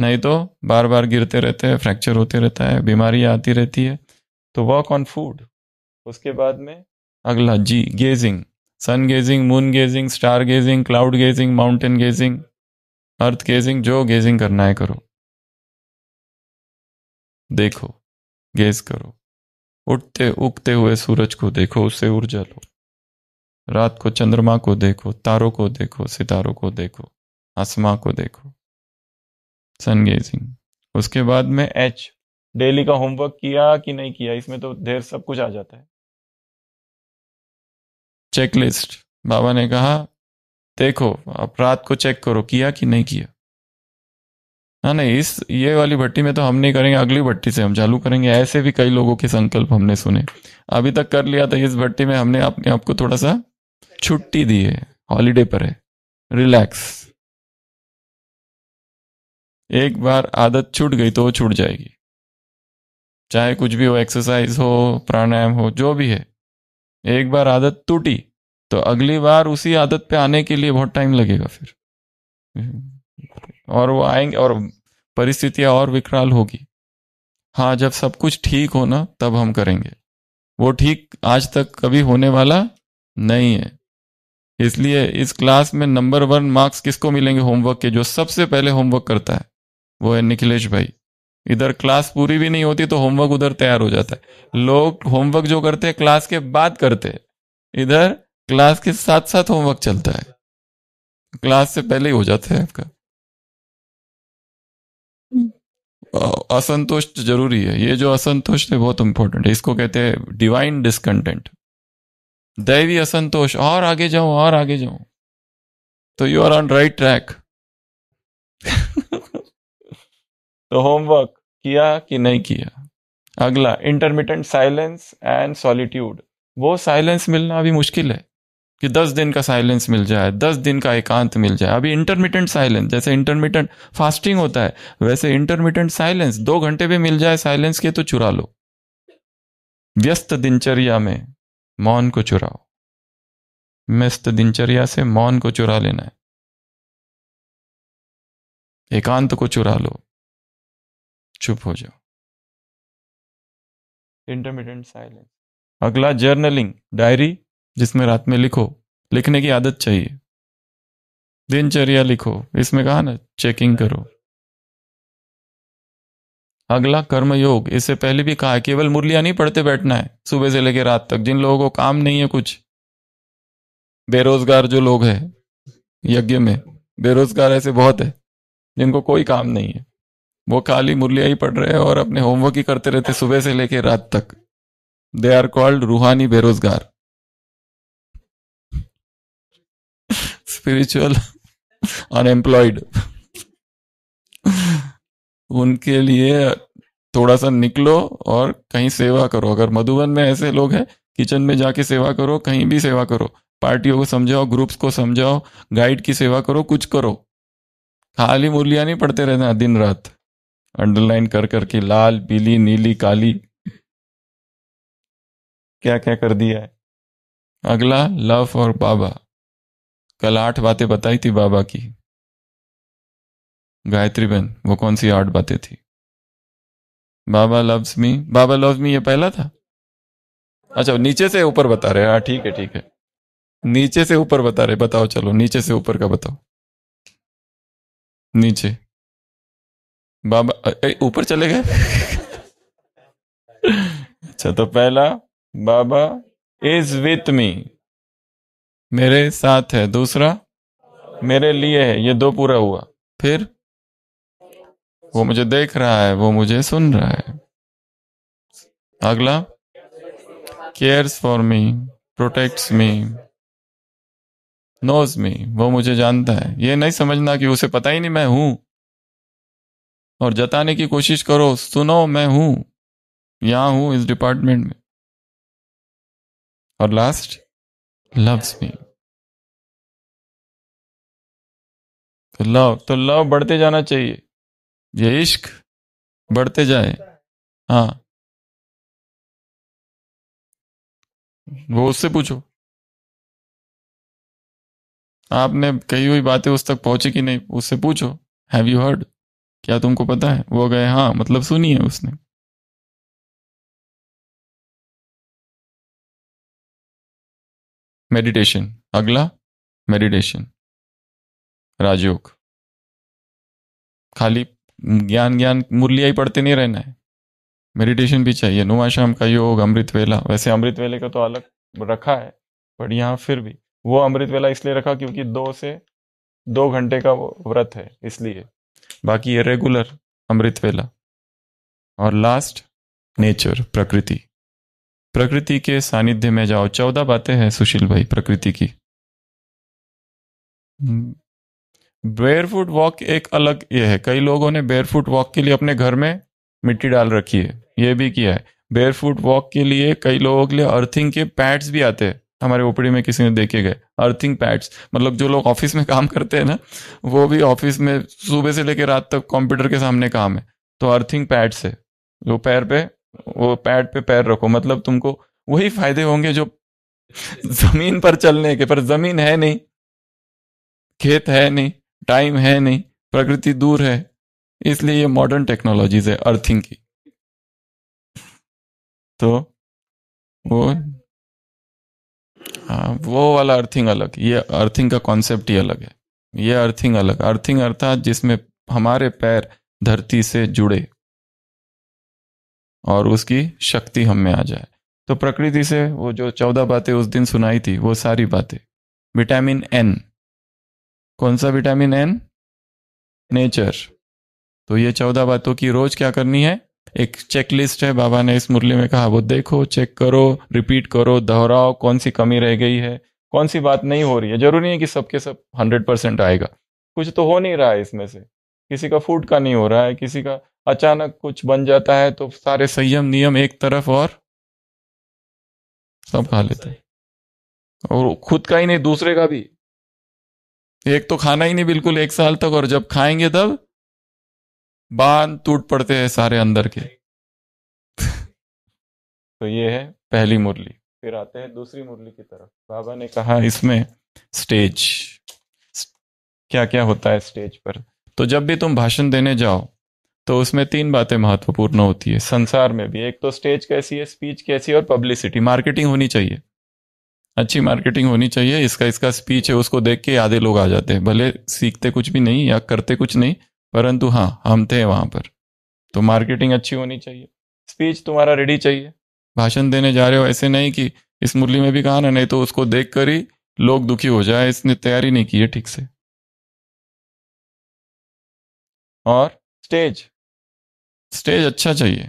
नहीं तो बार बार गिरते रहते हैं फ्रैक्चर होते रहता है बीमारी आती रहती है तो वर्क ऑन फूड उसके बाद में अगला G gazing sun gazing moon gazing star gazing cloud gazing mountain gazing earth gazing जो गेजिंग करना है करो देखो गेज करो उठते उगते हुए सूरज को देखो उससे ऊर्जा लो रात को चंद्रमा को देखो तारों को देखो सितारों को देखो आसमां को देखो सन गेजिंग उसके बाद में एच डेली का होमवर्क किया कि नहीं किया इसमें तो ढेर सब कुछ आ जाता है चेकलिस्ट बाबा ने कहा देखो रात को चेक करो किया कि नहीं किया ना हाँ, नहीं इस ये वाली भट्टी में तो हम नहीं करेंगे अगली भट्टी से हम चालू करेंगे ऐसे भी कई लोगों के संकल्प हमने सुने अभी तक कर लिया था इस भट्टी में हमने अपने आपको थोड़ा सा छुट्टी दी है हॉलीडे पर है रिलैक्स एक बार आदत छूट गई तो वो छूट जाएगी चाहे कुछ भी हो एक्सरसाइज हो प्राणायाम हो जो भी है एक बार आदत टूटी तो अगली बार उसी आदत पे आने के लिए बहुत टाइम लगेगा फिर और वो आएंगे और परिस्थितियां और विकराल होगी हाँ जब सब कुछ ठीक हो ना तब हम करेंगे वो ठीक आज तक कभी होने वाला नहीं है इसलिए इस क्लास में नंबर वन मार्क्स किसको मिलेंगे होमवर्क के जो सबसे पहले होमवर्क करता है वो है निखिलेश भाई इधर क्लास पूरी भी नहीं होती तो होमवर्क उधर तैयार हो जाता है लोग होमवर्क जो करते हैं क्लास के बाद करते हैं इधर क्लास के साथ साथ होमवर्क चलता है क्लास से पहले ही हो जाता है आपका हम्म। असंतुष्ट जरूरी है ये जो असंतुष्ट है बहुत इंपॉर्टेंट है इसको कहते हैं डिवाइन डिस्कंटेंट दैवी असंतोष और आगे जाऊं और आगे जाऊं तो you are on right track तो होमवर्क किया कि नहीं किया अगला इंटरमीडियंट साइलेंस एंड सॉलिट्यूड वो साइलेंस मिलना अभी मुश्किल है कि दस दिन का साइलेंस मिल जाए दस दिन का एकांत मिल जाए अभी इंटरमीडियंट साइलेंस जैसे इंटरमीडियंट फास्टिंग होता है वैसे इंटरमीडियंट साइलेंस दो घंटे भी मिल जाए साइलेंस के तो चुरा लो व्यस्त दिनचर्या में मौन को चुराओ व्यस्त दिनचर्या से मौन को चुरा लेना है एकांत को चुरा लो चुप हो जाओ इंटरमीडियंट साइलेंस अगला जर्नलिंग डायरी जिसमें रात में लिखो लिखने की आदत चाहिए दिनचर्या लिखो इसमें कहा ना चेकिंग करो अगला कर्मयोग इससे पहले भी कहा केवल मुरलियां नहीं पढ़ते बैठना है सुबह से लेकर रात तक जिन लोगों को काम नहीं है कुछ बेरोजगार जो लोग हैं यज्ञ में बेरोजगार ऐसे बहुत है जिनको कोई काम नहीं है वो काली मुरलिया ही पढ़ रहे हैं और अपने होमवर्क ही करते रहते सुबह से लेके रात तक दे आर कॉल्ड रूहानी बेरोजगार स्पिरिचुअल अनएम्प्लॉयड उनके लिए थोड़ा सा निकलो और कहीं सेवा करो अगर मधुबन में ऐसे लोग हैं किचन में जाके सेवा करो कहीं भी सेवा करो पार्टियों को समझाओ ग्रुप्स को समझाओ गाइड की सेवा करो कुछ करो खाली मुरलिया नहीं पढ़ते रहना दिन रात अंडरलाइन कर करके लाल पीली नीली काली क्या क्या कर दिया है अगला लव और बाबा कल आठ बातें बताई थी बाबा की गायत्री बहन वो कौन सी आठ बातें थी बाबा लव्स मी बाबा लव्स मी ये पहला था अच्छा नीचे से ऊपर बता रहे हाँ ठीक है ठीक है नीचे से ऊपर बता रहे बताओ चलो नीचे से ऊपर का बताओ नीचे बाबा ऊपर चले गए अच्छा तो पहला बाबा इज विथ मी मेरे साथ है दूसरा मेरे लिए है ये दो पूरा हुआ फिर वो मुझे देख रहा है वो मुझे सुन रहा है अगला cares for me protects me knows me वो मुझे जानता है ये नहीं समझना कि उसे पता ही नहीं मैं हूं और जताने की कोशिश करो सुनो मैं हूं यहां हूं इस डिपार्टमेंट में और लास्ट लव्स मी तो लव तो लव बढ़ते जाना चाहिए ये इश्क बढ़ते जाए हाँ वो उससे पूछो आपने कही हुई बातें उस तक पहुंची कि नहीं उससे पूछो हैव यू हर्ड क्या तुमको पता है वो गए हाँ मतलब सुनी है उसने मेडिटेशन अगला मेडिटेशन राजयोग खाली ज्ञान ज्ञान मुरलिया ही पढ़ते नहीं रहना है मेडिटेशन भी चाहिए नुमाशाम का योग अमृत वेला वैसे अमृत वेले का तो अलग रखा है बट यहाँ फिर भी वो अमृत वेला इसलिए रखा क्योंकि दो से दो घंटे का व्रत है इसलिए बाकी ये रेगुलर अमृत वेला और लास्ट नेचर प्रकृति प्रकृति के सानिध्य में जाओ चौदह बातें हैं सुशील भाई प्रकृति की बेयरफुट hmm. वॉक एक अलग ये है कई लोगों ने बेयरफुट वॉक के लिए अपने घर में मिट्टी डाल रखी है ये भी किया है बेयरफुट वॉक के लिए कई लोगों के लिए अर्थिंग के पैड्स भी आते हैं हमारे ओपीडी में किसी ने देखे गए अर्थिंग पैड्स मतलब जो लोग ऑफिस में काम करते हैं ना वो भी ऑफिस में सुबह से लेकर रात तक कंप्यूटर के सामने काम है तो अर्थिंग पैड्स है जो पैर पे वो पैड पे पैर रखो मतलब तुमको वही फायदे होंगे जो जमीन पर चलने के पर जमीन है नहीं खेत है नहीं टाइम है नहीं प्रकृति दूर है इसलिए ये मॉडर्न टेक्नोलॉजीज है अर्थिंग की तो वो हाँ वो वाला अर्थिंग अलग ये अर्थिंग का कॉन्सेप्ट ही अलग है ये अर्थिंग अलग अर्थिंग अर्थात जिसमें हमारे पैर धरती से जुड़े और उसकी शक्ति हम में आ जाए तो प्रकृति से वो जो चौदह बातें उस दिन सुनाई थी वो सारी बातें विटामिन एन कौन सा विटामिन एन नेचर तो ये चौदह बातों की रोज क्या करनी है एक चेकलिस्ट है बाबा ने इस मुरली में कहा वो देखो चेक करो रिपीट करो दोहराओ कौन सी कमी रह गई है कौन सी बात नहीं हो रही है जरूरी है कि सबके सब हंड्रेड परसेंट आएगा कुछ तो हो नहीं रहा है इसमें से किसी का फूड का नहीं हो रहा है किसी का अचानक कुछ बन जाता है तो सारे संयम नियम एक तरफ और सब खा लेते हैं और खुद का ही नहीं दूसरे का भी एक तो खाना ही नहीं बिल्कुल एक साल तक और जब खाएंगे तब बांध टूट पड़ते हैं सारे अंदर के तो ये है पहली मुरली फिर आते हैं दूसरी मुरली की तरफ बाबा ने कहा इसमें स्टेज क्या क्या होता है स्टेज पर तो जब भी तुम भाषण देने जाओ तो उसमें तीन बातें महत्वपूर्ण होती है संसार में भी एक तो स्टेज कैसी है स्पीच कैसी है और पब्लिसिटी मार्केटिंग होनी चाहिए अच्छी मार्केटिंग होनी चाहिए इसका इसका स्पीच है उसको देख के आधे लोग आ जाते हैं भले सीखते कुछ भी नहीं या करते कुछ नहीं परंतु हाँ हम थे वहाँ पर तो मार्केटिंग अच्छी होनी चाहिए स्पीच तुम्हारा रेडी चाहिए भाषण देने जा रहे हो ऐसे नहीं कि इस मुरली में भी कहा ना नहीं तो उसको देख कर ही लोग दुखी हो जाए इसने तैयारी नहीं की है ठीक से और स्टेज स्टेज अच्छा चाहिए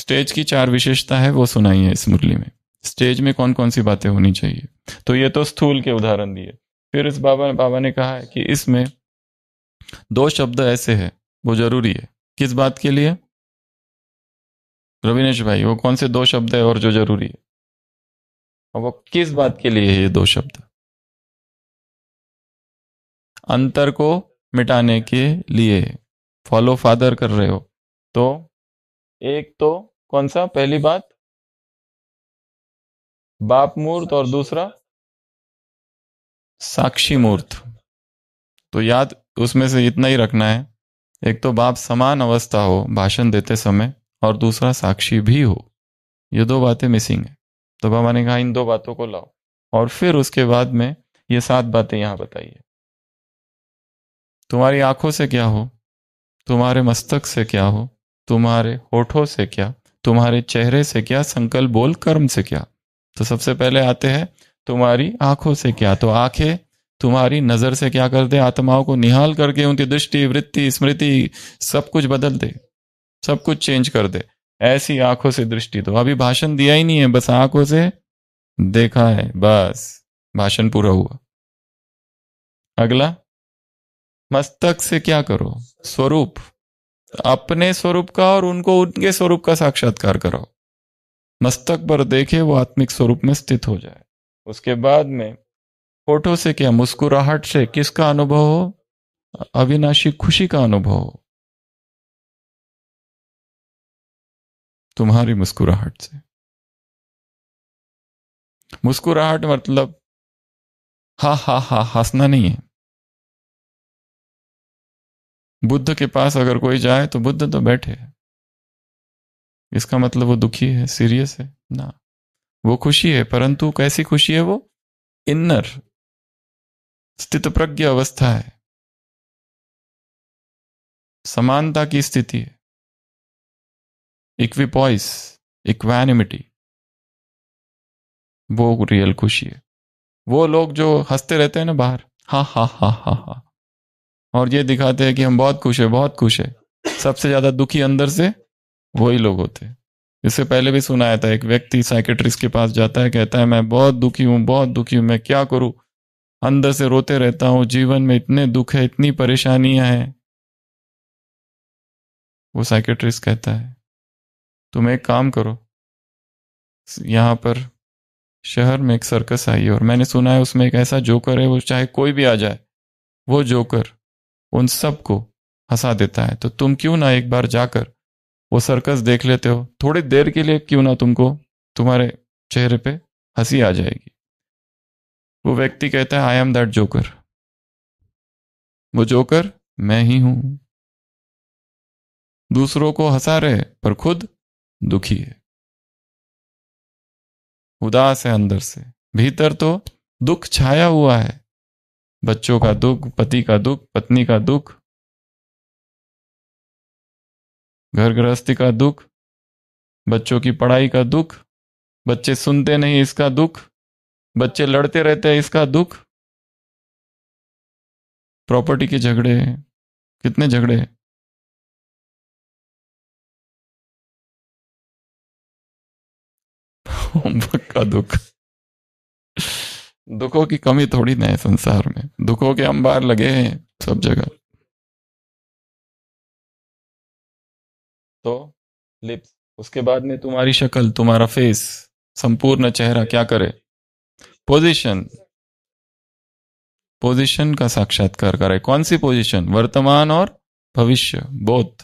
स्टेज की चार विशेषता है वो सुनाई है इस मुरली में स्टेज में कौन कौन सी बातें होनी चाहिए तो ये तो स्थूल के उदाहरण दिए फिर इस बाबा बाबा ने कहा है कि इसमें दो शब्द ऐसे हैं वो जरूरी है किस बात के लिए रविनेश भाई वो कौन से दो शब्द है और जो जरूरी है और वो किस बात के लिए है ये दो शब्द अंतर को मिटाने के लिए फॉलो फादर कर रहे हो तो एक तो कौन सा पहली बात बाप मूर्त और दूसरा साक्षी मूर्त तो याद उसमें से इतना ही रखना है एक तो बाप समान अवस्था हो भाषण देते समय और दूसरा साक्षी भी हो ये दो बातें मिसिंग है तो बाबा ने कहा इन दो बातों को लाओ और फिर उसके बाद में ये सात बातें यहां बताइए तुम्हारी आंखों से क्या हो तुम्हारे मस्तक से क्या हो तुम्हारे होठों से क्या तुम्हारे चेहरे से क्या संकल्प बोल कर्म से क्या तो सबसे पहले आते हैं तुम्हारी आंखों से क्या तो आंखें तुम्हारी नजर से क्या कर दे आत्माओं को निहाल करके उनकी दृष्टि वृत्ति स्मृति सब कुछ बदल दे सब कुछ चेंज कर दे ऐसी आंखों से दृष्टि दो अभी भाषण दिया ही नहीं है बस आंखों से देखा है बस भाषण पूरा हुआ अगला मस्तक से क्या करो स्वरूप अपने स्वरूप का और उनको उनके स्वरूप का साक्षात्कार करो मस्तक पर देखे वो आत्मिक स्वरूप में स्थित हो जाए उसके बाद में होठों से क्या मुस्कुराहट से किसका अनुभव हो अविनाशी खुशी का अनुभव हो तुम्हारी मुस्कुराहट से मुस्कुराहट मतलब हा हा हा हंसना नहीं है बुद्ध के पास अगर कोई जाए तो बुद्ध तो बैठे इसका मतलब वो दुखी है सीरियस है ना वो खुशी है परंतु कैसी खुशी है वो इनर स्थित प्रज्ञ अवस्था है समानता की स्थिति है इक्विपॉइस इक्वैनिमिटी वो रियल खुशी है वो लोग जो हंसते रहते हैं ना बाहर हा हा हा हा हा और ये दिखाते हैं कि हम बहुत खुश है बहुत खुश है सबसे ज्यादा दुखी अंदर से वही लोग होते हैं इससे पहले भी सुनाया था एक व्यक्ति साइकेट्रिस्ट के पास जाता है कहता है मैं बहुत दुखी हूं बहुत दुखी हूं मैं क्या करूँ अंदर से रोते रहता हूं जीवन में इतने दुख है इतनी परेशानियां हैं वो साइकेट्रिस्ट कहता है तुम एक काम करो यहां पर शहर में एक सर्कस आई है और मैंने सुना है उसमें एक ऐसा जोकर है वो चाहे कोई भी आ जाए वो जोकर उन सबको हंसा देता है तो तुम क्यों ना एक बार जाकर वो सर्कस देख लेते हो थोड़ी देर के लिए क्यों ना तुमको तुम्हारे चेहरे पे हंसी आ जाएगी वो व्यक्ति कहता है आई एम दैट जोकर वो जोकर मैं ही हूं दूसरों को हंसा रहे पर खुद दुखी है उदास है अंदर से भीतर तो दुख छाया हुआ है बच्चों का दुख पति का दुख पत्नी का दुख घर गृहस्थी का दुख बच्चों की पढ़ाई का दुख बच्चे सुनते नहीं इसका दुख बच्चे लड़ते रहते हैं इसका दुख प्रॉपर्टी के झगड़े कितने झगड़े होमवर्क का दुख दुखों की कमी थोड़ी ना है संसार में दुखों के अंबार लगे हैं सब जगह तो लिप्स उसके बाद में तुम्हारी शक्ल तुम्हारा फेस संपूर्ण चेहरा क्या करे पोजीशन पोजीशन का साक्षात्कार करे कौन सी पोजीशन वर्तमान और भविष्य बोध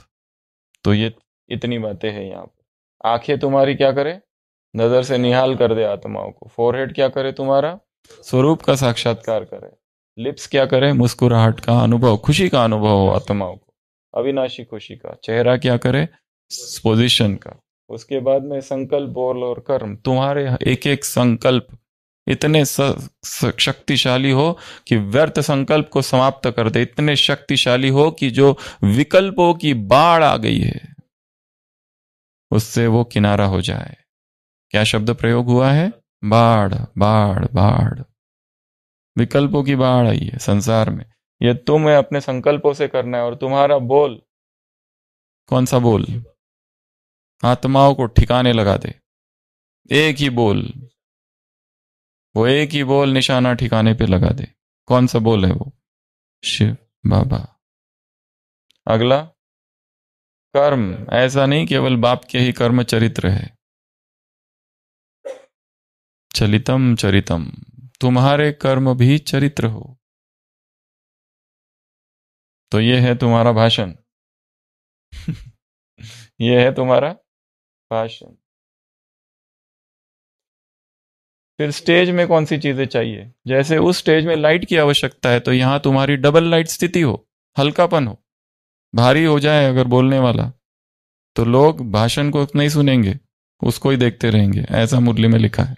तो ये इतनी बातें हैं यहाँ पर आंखें तुम्हारी क्या करे नजर से निहाल कर दे आत्माओं को फोरहेड क्या करे तुम्हारा स्वरूप का साक्षात्कार करे लिप्स क्या करे मुस्कुराहट का अनुभव खुशी का अनुभव हो आत्माओं को अविनाशी खुशी का चेहरा क्या करे पोजिशन का उसके बाद में संकल्प बोल और कर्म तुम्हारे एक एक संकल्प इतने शक्तिशाली हो कि व्यर्थ संकल्प को समाप्त कर दे इतने शक्तिशाली हो कि जो विकल्पों की बाढ़ आ गई है उससे वो किनारा हो जाए क्या शब्द प्रयोग हुआ है बाढ़ बाढ़ बाढ़ विकल्पों की बाढ़ आई है संसार में यह तुम्हें अपने संकल्पों से करना है और तुम्हारा बोल कौन सा बोल आत्माओं को ठिकाने लगा दे एक ही बोल वो एक ही बोल निशाना ठिकाने पे लगा दे कौन सा बोल है वो शिव बाबा अगला कर्म ऐसा नहीं केवल बाप के ही कर्म चरित्र है चलितम चरितम तुम्हारे कर्म भी चरित्र हो तो ये है तुम्हारा भाषण ये है तुम्हारा भाषण फिर स्टेज में कौन सी चीजें चाहिए जैसे उस स्टेज में लाइट की आवश्यकता है तो यहां तुम्हारी डबल लाइट स्थिति हो हल्कापन हो भारी हो जाए अगर बोलने वाला तो लोग भाषण को नहीं सुनेंगे उसको ही देखते रहेंगे ऐसा मुरली में लिखा है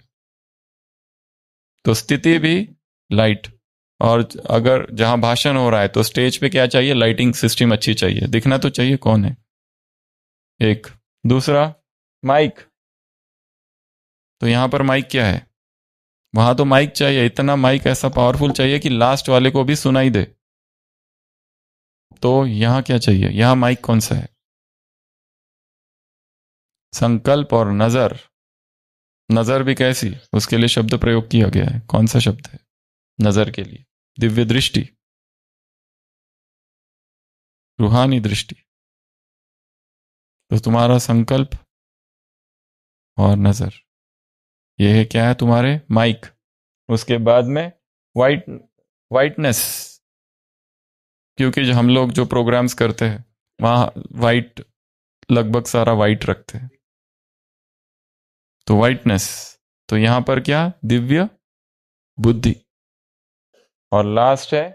तो स्थिति भी लाइट और अगर जहां भाषण हो रहा है तो स्टेज पे क्या चाहिए लाइटिंग सिस्टम अच्छी चाहिए दिखना तो चाहिए कौन है एक दूसरा माइक तो यहां पर माइक क्या है वहां तो माइक चाहिए इतना माइक ऐसा पावरफुल चाहिए कि लास्ट वाले को भी सुनाई दे तो यहां क्या चाहिए यहां माइक कौन सा है संकल्प और नजर नजर भी कैसी उसके लिए शब्द प्रयोग किया गया है कौन सा शब्द है नजर के लिए दिव्य दृष्टि रूहानी दृष्टि तो तुम्हारा संकल्प और नजर ये है क्या है तुम्हारे माइक उसके बाद में वाइट वाइटनेस क्योंकि जो हम लोग जो प्रोग्राम्स करते हैं वहां वाइट लगभग सारा वाइट रखते हैं तो वाइटनेस तो यहां पर क्या दिव्य बुद्धि और लास्ट है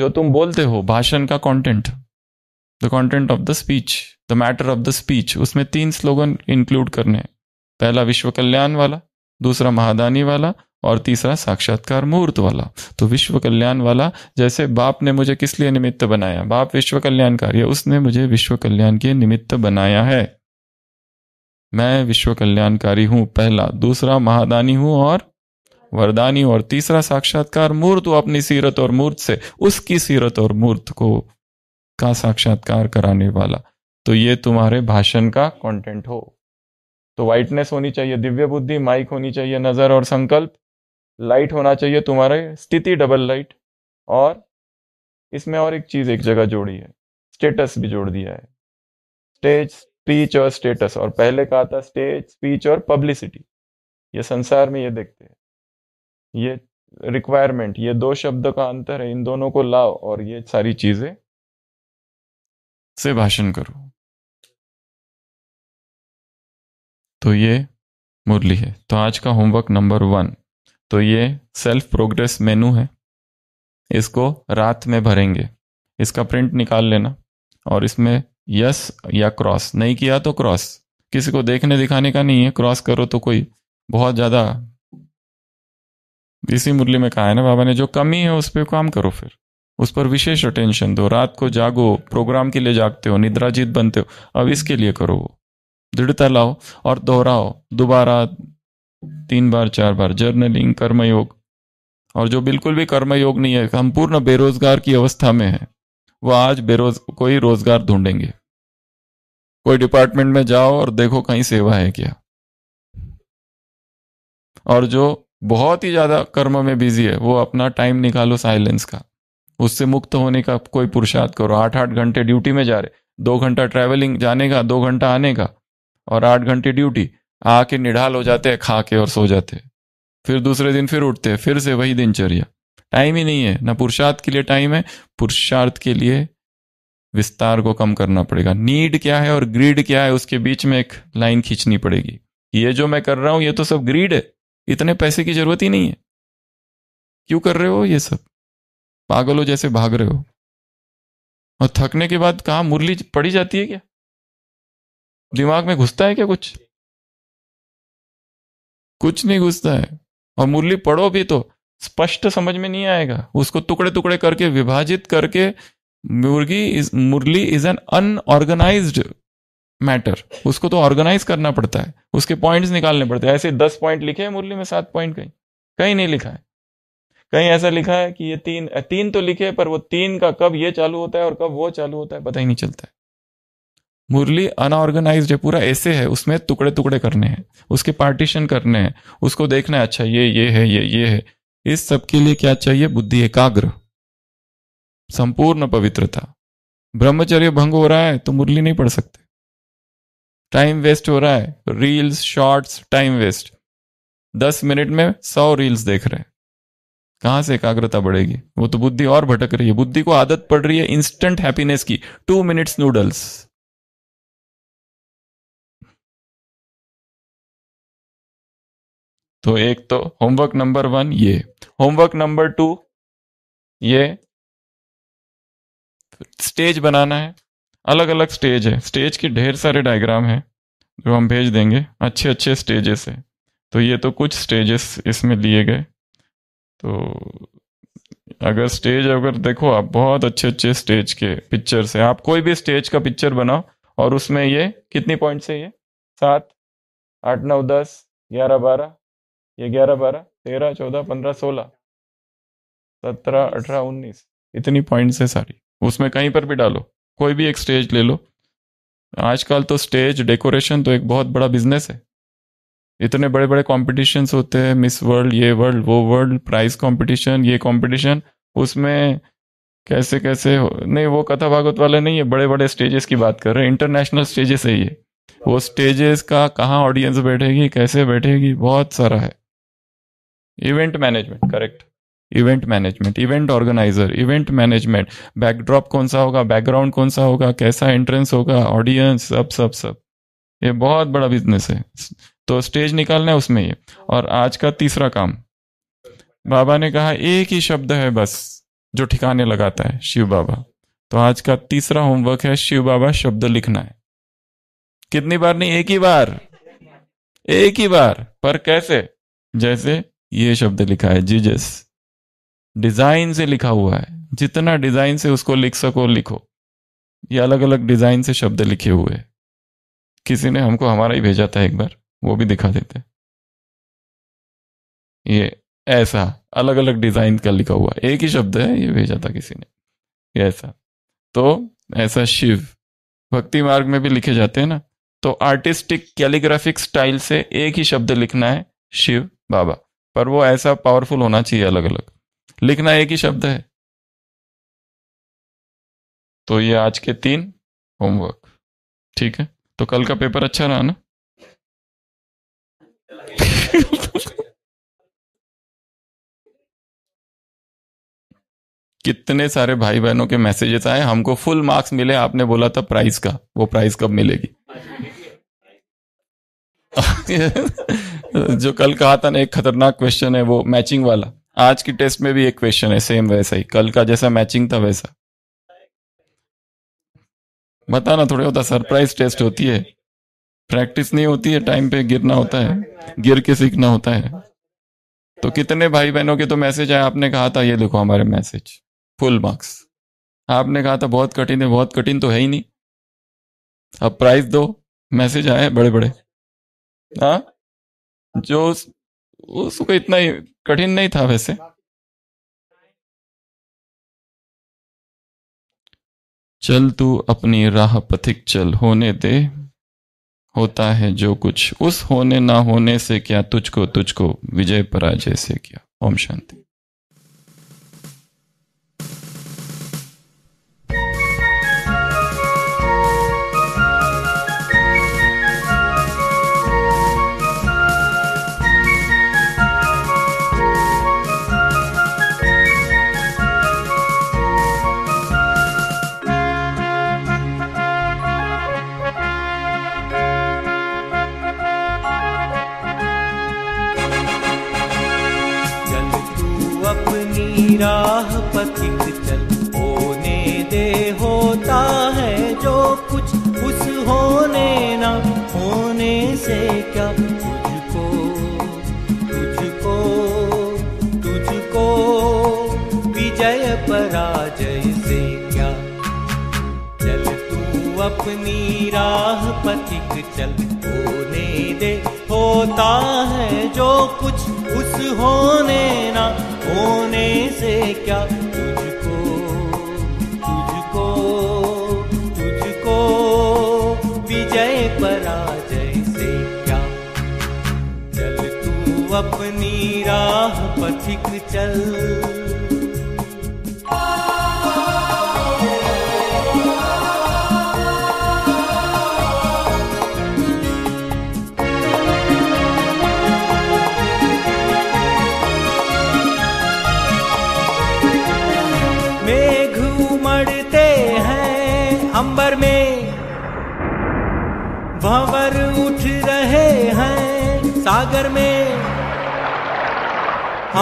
जो तुम बोलते हो भाषण का content the content of the speech the matter of the speech उसमें तीन स्लोगन इंक्लूड करने हैं पहला विश्व कल्याण वाला दूसरा महादानी वाला और तीसरा साक्षात्कार मुहूर्त वाला तो विश्व कल्याण वाला जैसे बाप ने मुझे किस लिए निमित्त बनाया बाप विश्व कल्याणकारी है उसने मुझे विश्व कल्याण के निमित्त बनाया है मैं विश्व कल्याणकारी हूं पहला दूसरा महादानी हूं और वरदानी और तीसरा साक्षात्कार मूर्त अपनी सीरत और मूर्त से उसकी सीरत और मूर्त को का साक्षात्कार कराने वाला तो ये तुम्हारे भाषण का कंटेंट हो तो वाइटनेस होनी चाहिए दिव्य बुद्धि माइक होनी चाहिए नज़र और संकल्प लाइट होना चाहिए तुम्हारे स्थिति डबल लाइट और इसमें और एक चीज़ एक जगह जोड़ी है स्टेटस भी जोड़ दिया है स्टेज स्पीच और स्टेटस और पहले कहा था स्टेज स्पीच और पब्लिसिटी ये संसार में ये देखते हैं ये रिक्वायरमेंट ये दो शब्द का अंतर है इन दोनों को लाओ और ये सारी चीज़ें से भाषण करो तो ये मुरली है तो आज का होमवर्क नंबर वन तो ये सेल्फ प्रोग्रेस मेनू है इसको रात में भरेंगे इसका प्रिंट निकाल लेना और इसमें यस या क्रॉस नहीं किया तो क्रॉस किसी को देखने दिखाने का नहीं है क्रॉस करो तो कोई बहुत ज़्यादा इसी मुरली में कहा है ना बाबा ने जो कमी है उस पर काम करो फिर उस पर विशेष अटेंशन दो रात को जागो प्रोग्राम के लिए जागते हो निद्राजीत बनते हो अब इसके लिए करो वो दृढ़ता लाओ और दोहराओ दोबारा तीन बार चार बार जर्नलिंग कर्मयोग और जो बिल्कुल भी कर्मयोग नहीं है संपूर्ण बेरोजगार की अवस्था में है वो आज बेरोज कोई रोजगार ढूंढेंगे कोई डिपार्टमेंट में जाओ और देखो कहीं सेवा है क्या और जो बहुत ही ज्यादा कर्म में बिजी है वो अपना टाइम निकालो साइलेंस का उससे मुक्त होने का कोई पुरुषार्थ करो आठ आठ घंटे ड्यूटी में जा रहे दो घंटा ट्रैवलिंग जाने का दो घंटा आने का और आठ घंटे ड्यूटी आके निढाल हो जाते हैं खा के और सो जाते हैं फिर दूसरे दिन फिर उठते हैं फिर से वही दिनचर्या टाइम ही नहीं है ना पुरुषार्थ के लिए टाइम है पुरुषार्थ के लिए विस्तार को कम करना पड़ेगा नीड क्या है और ग्रीड क्या है उसके बीच में एक लाइन खींचनी पड़ेगी ये जो मैं कर रहा हूं ये तो सब ग्रीड है इतने पैसे की जरूरत ही नहीं है क्यों कर रहे हो ये सब पागल हो जैसे भाग रहे हो और थकने के बाद कहा मुरली पड़ी जाती है क्या दिमाग में घुसता है क्या कुछ कुछ नहीं घुसता है और मुरली पढ़ो भी तो स्पष्ट समझ में नहीं आएगा उसको टुकड़े टुकड़े करके विभाजित करके मुर्गी इज मुरली इज एन अनऑर्गेनाइज मैटर उसको तो ऑर्गेनाइज करना पड़ता है उसके पॉइंट्स निकालने पड़ते हैं ऐसे दस पॉइंट लिखे हैं मुरली में सात पॉइंट कहीं कहीं नहीं लिखा है कहीं ऐसा लिखा है कि ये तीन तीन तो लिखे पर वो तीन का कब ये चालू होता है और कब वो चालू होता है पता ही नहीं चलता है मुरली अनऑर्गेनाइज है पूरा ऐसे है उसमें टुकड़े टुकड़े करने हैं उसके पार्टीशन करने हैं उसको देखना है अच्छा ये ये है ये ये है इस सब के लिए क्या चाहिए बुद्धि एकाग्र संपूर्ण पवित्रता ब्रह्मचर्य भंग हो रहा है तो मुरली नहीं पढ़ सकते टाइम वेस्ट हो रहा है रील्स शॉर्ट्स टाइम वेस्ट दस मिनट में सौ रील्स देख रहे हैं कहां से एकाग्रता बढ़ेगी वो तो बुद्धि और भटक रही है बुद्धि को आदत पड़ रही है इंस्टेंट हैप्पीनेस की टू मिनट्स नूडल्स तो एक तो होमवर्क नंबर वन ये होमवर्क नंबर टू ये स्टेज बनाना है अलग अलग स्टेज है स्टेज के ढेर सारे डायग्राम हैं जो हम भेज देंगे अच्छे अच्छे स्टेजेस है तो ये तो कुछ स्टेजेस इसमें लिए गए तो अगर स्टेज अगर देखो आप बहुत अच्छे अच्छे स्टेज के पिक्चर्स हैं आप कोई भी स्टेज का पिक्चर बनाओ और उसमें ये कितनी पॉइंट है ये सात आठ नौ दस ग्यारह बारह ये ग्यारह बारह तेरह चौदह पंद्रह सोलह सत्रह अठारह उन्नीस इतनी पॉइंट्स है सारी उसमें कहीं पर भी डालो कोई भी एक स्टेज ले लो आजकल तो स्टेज डेकोरेशन तो एक बहुत बड़ा बिजनेस है इतने बड़े बड़े कॉम्पिटिशन्स होते हैं मिस वर्ल्ड ये वर्ल्ड वो वर्ल्ड प्राइज कॉम्पिटिशन ये कॉम्पिटिशन उसमें कैसे कैसे नहीं वो कथा भागवत वाले नहीं है बड़े बड़े स्टेजेस की बात कर रहे हैं इंटरनेशनल स्टेजेस है ये वो स्टेजेस का कहाँ ऑडियंस बैठेगी कैसे बैठेगी बहुत सारा है event management correct event management event organiser event management backdrop कौन सा होगा बैकग्राउंड कौन सा होगा कैसा एंट्रेंस होगा ऑडियंस सब सब सब ये बहुत बड़ा बिजनेस है तो स्टेज निकालना है उसमें ये और आज का तीसरा काम बाबा ने कहा एक ही शब्द है बस जो ठिकाने लगाता है शिव बाबा तो आज का तीसरा होमवर्क है शिव बाबा शब्द लिखना है कितनी बार नहीं एक ही बार एक ही बार पर कैसे जैसे ये शब्द लिखा है जीजस डिजाइन से लिखा हुआ है जितना डिजाइन से उसको लिख सको लिखो ये अलग अलग डिजाइन से शब्द लिखे हुए है किसी ने हमको हमारा ही भेजा था एक बार वो भी दिखा देते ये ऐसा अलग अलग डिजाइन का लिखा हुआ एक ही शब्द है ये भेजा था किसी ने ऐसा तो ऐसा शिव भक्ति मार्ग में भी लिखे जाते हैं ना तो आर्टिस्टिक कैलीग्राफिक स्टाइल से एक ही शब्द लिखना है शिव बाबा पर वो ऐसा पावरफुल होना चाहिए अलग अलग लिखना एक ही शब्द है तो ये आज के तीन होमवर्क ठीक है तो कल का पेपर अच्छा रहा ना कितने सारे भाई बहनों के मैसेजेस आए हमको फुल मार्क्स मिले आपने बोला था प्राइस का वो प्राइस कब मिलेगी जो कल कहा था ना एक खतरनाक क्वेश्चन है वो मैचिंग वाला आज की टेस्ट में भी एक क्वेश्चन है सेम वैसा ही कल का जैसा मैचिंग था वैसा बताना थोड़े होता सरप्राइज टेस्ट होती है प्रैक्टिस नहीं होती है टाइम पे गिरना होता है गिर के सीखना होता है तो कितने भाई बहनों के तो मैसेज आए आपने कहा था ये देखो हमारे मैसेज फुल मार्क्स आपने कहा था बहुत कठिन है बहुत कठिन तो है ही नहीं अब प्राइस दो मैसेज आए बड़े बड़े हाँ जो उसको इतना कठिन नहीं था वैसे चल तू अपनी राह पथिक चल होने दे होता है जो कुछ उस होने ना होने से क्या तुझको तुझको विजय पराजय से क्या ओम शांति चल होने दे होता है जो कुछ उस होने ना होने से क्या तुझको तुझको तुझको विजय पराजय से क्या चल तू अपनी राह पथिक चल महावर उठ रहे हैं सागर में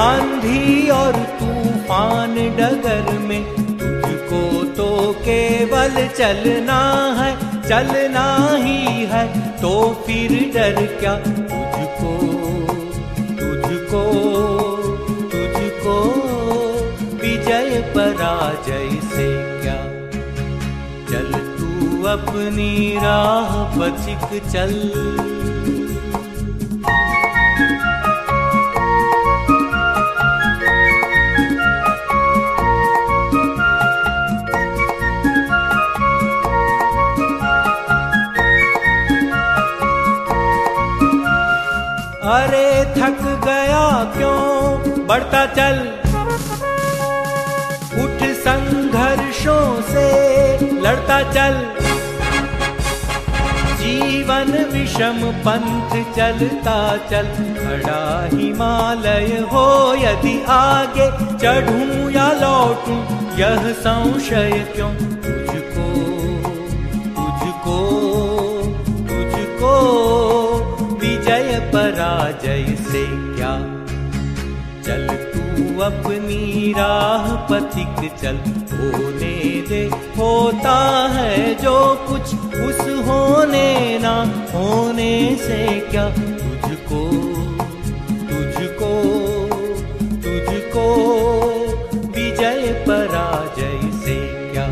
आंधी और तूफान डगर में तुझको तो केवल चलना है चलना ही है तो फिर डर क्या तुझको तुझको तुझको विजय पराजय अपनी राह पथिक चल अरे थक गया क्यों बढ़ता चल उठ संघर्षों से लड़ता चल जीवन विषम पंथ चलता चल खड़ा हिमालय हो यदि आगे चढ़ू या लौटू यह संशय क्यों तुझको तुझको तुझको विजय पराजय से क्या चल तू अपनी राह पथिक चल होने दे होता है जो कुछ उस होने ना होने से क्या तुझको तुझको तुझको विजय पराजय से क्या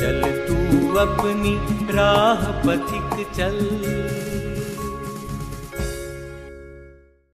चल तू अपनी राह पथिक चल